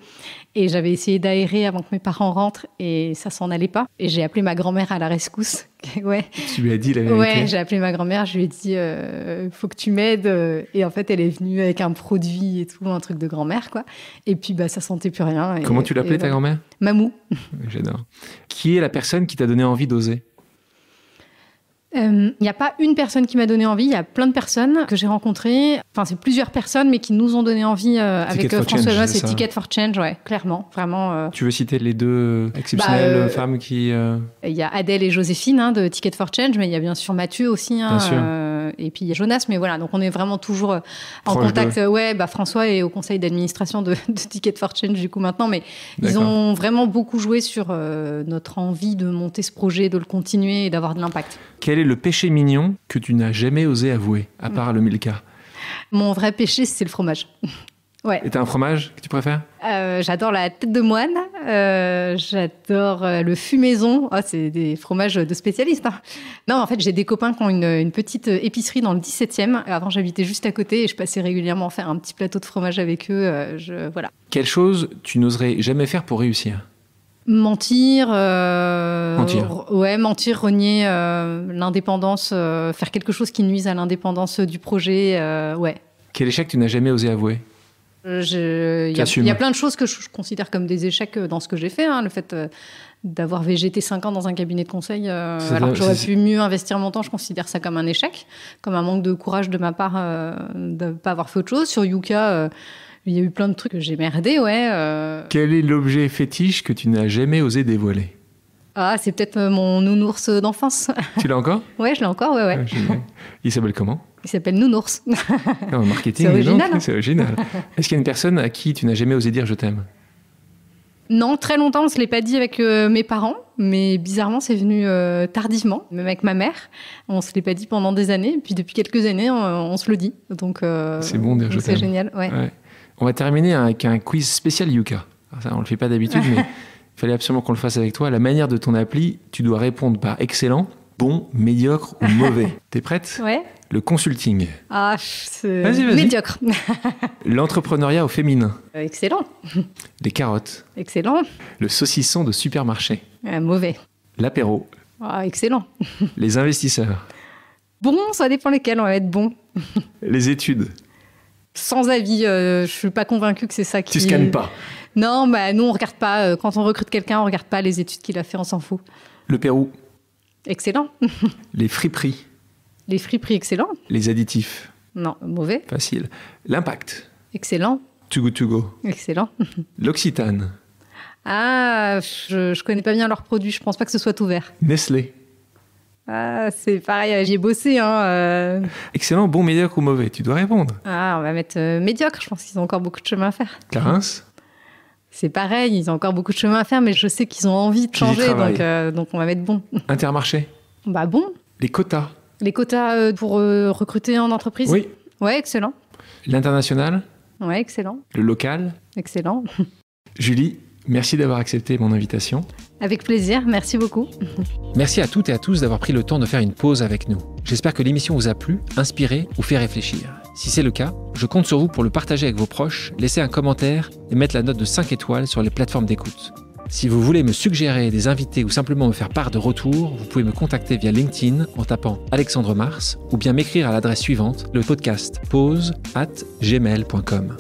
Speaker 1: et j'avais essayé d'aérer avant que mes parents rentrent et ça s'en allait pas. Et j'ai appelé ma grand-mère à la rescousse
Speaker 2: Tu lui as dit la vérité. Ouais, j'ai
Speaker 1: appelé ma grand-mère, je lui ai dit euh, faut que tu m'aides. Et en fait, elle est venue avec un produit et tout, un truc de grand-mère, quoi. Et puis, bah, ça sentait plus rien. Comment tu l'appelais ta grand-mère Mamou.
Speaker 2: J'adore. Qui est la personne qui t'a donné envie d'oser
Speaker 1: il euh, n'y a pas une personne qui m'a donné envie, il y a plein de personnes que j'ai rencontrées. Enfin, c'est plusieurs personnes, mais qui nous ont donné envie euh, avec euh, François et Ticket for Change, ouais, clairement,
Speaker 2: vraiment. Tu veux citer les deux exceptionnelles bah, femmes qui.
Speaker 1: Il y a Adèle et Joséphine hein, de Ticket for Change, mais il y a bien sûr Mathieu aussi. Hein, bien sûr. et puis il y a Jonas, mais voilà, donc on est vraiment toujours en contact. Ouais, bah, François est au conseil d'administration de, de, Ticket for Change du coup maintenant, mais ils ont vraiment beaucoup joué sur notre envie de monter ce projet, de le continuer et d'avoir de l'impact.
Speaker 2: Quel est le péché mignon que tu n'as jamais osé avouer, à part le Milka
Speaker 1: Mon vrai péché, c'est le fromage. Ouais.
Speaker 2: Et t'as un fromage que tu préfères
Speaker 1: euh, J'adore la tête de moine, euh, j'adore euh, le fumaison. Oh, c'est des fromages de spécialistes. Hein. Non, en fait, j'ai des copains qui ont une, petite épicerie dans le 17e. Avant, j'habitais juste à côté et je passais régulièrement faire un petit plateau de fromage avec eux. je, voilà.
Speaker 2: Quelle chose tu n'oserais jamais faire pour réussir
Speaker 1: mentir, euh, ouais, mentir, renier euh, l'indépendance, euh, faire quelque chose qui nuise à l'indépendance du projet, ouais.
Speaker 2: Quel échec tu n'as jamais osé avouer
Speaker 1: Il y, a plein de choses que je, considère comme des échecs dans ce que j'ai fait. Hein, le fait d'avoir végété 5 ans dans un cabinet de conseil, alors que j'aurais pu mieux investir mon temps, je considère ça comme un échec, comme un manque de courage de ma part de ne pas avoir fait autre chose. Sur Yuka il y a eu plein de trucs que j'ai merdé, ouais. Euh.
Speaker 2: Quel est l'objet fétiche que tu n'as jamais osé dévoiler
Speaker 1: Ah, c'est peut-être euh, mon nounours d'enfance. Tu l'as encore Ouais, je l'ai encore, ouais, ouais.
Speaker 2: Ah, Il s'appelle comment
Speaker 1: Il s'appelle Nounours.
Speaker 2: Non, marketing, c'est original. Hein. C'est original. Est-ce qu'il y a une personne à qui tu n'as jamais osé dire je t'aime
Speaker 1: non, très longtemps, on ne se l'est pas dit avec euh, mes parents, mais bizarrement, c'est venu tardivement, même avec ma mère. On ne se l'est pas dit pendant des années, puis depuis quelques années, on, se le dit. Donc, c'est bon, dire je t'aime. C'est génial, ouais.
Speaker 2: On va terminer avec un quiz spécial Yuka. Ça, on le fait pas d'habitude, mais il fallait absolument qu'on le fasse avec toi. La manière de ton appli, tu dois répondre par excellent, bon, médiocre ou mauvais. T'es prête Ouais. Le consulting.
Speaker 1: Ah, c'est médiocre.
Speaker 2: L'entrepreneuriat au féminin. Euh, excellent. Les carottes. Excellent. Le saucisson de supermarché. Euh, mauvais. L'apéro.
Speaker 1: Ah, excellent.
Speaker 2: Les investisseurs.
Speaker 1: Bon, ça dépend lesquels on va être bon.
Speaker 2: Les études
Speaker 1: sans avis. Euh, je ne suis pas convaincue que c'est ça qui. Tu scannes pas. Non, bah, nous on regarde pas. Euh, quand on recrute quelqu'un, on regarde pas les études qu'il a fait, on s'en fout. Le Pérou. Excellent.
Speaker 2: les friperies.
Speaker 1: Les friperies, excellent.
Speaker 2: Les additifs.
Speaker 1: Non, mauvais.
Speaker 2: Facile. L'impact. Excellent. To go to go.
Speaker 1: Excellent.
Speaker 2: L'Occitane.
Speaker 1: Ah, je, je connais pas bien leurs produits. Je pense pas que ce soit ouvert. Nestlé. Ah, c'est pareil, euh, j'ai bossé. Hein, euh.
Speaker 2: Excellent, bon, médiocre ou mauvais, tu dois répondre.
Speaker 1: Ah, on va mettre euh, médiocre, je pense qu'ils ont encore beaucoup de chemin à faire. Clarence C'est pareil, ils ont encore beaucoup de chemin à faire, mais je sais qu'ils ont envie de changer, donc, on va mettre bon. Intermarché Bah bon. Les quotas Les quotas pour recruter en entreprise Oui. Ouais, excellent.
Speaker 2: L'international Ouais, excellent. Le local Excellent. Julie, merci d'avoir accepté mon invitation.
Speaker 1: Avec plaisir, merci beaucoup.
Speaker 2: Merci à toutes et à tous d'avoir pris le temps de faire une pause avec nous. J'espère que l'émission vous a plu, inspiré ou fait réfléchir. Si c'est le cas, je compte sur vous pour le partager avec vos proches, laisser un commentaire et mettre la note de 5 étoiles sur les plateformes d'écoute. Si vous voulez me suggérer des invités ou simplement me faire part de retour, vous pouvez me contacter via LinkedIn en tapant Alexandre Mars ou bien m'écrire à l'adresse suivante, le podcast pause at gmail.com.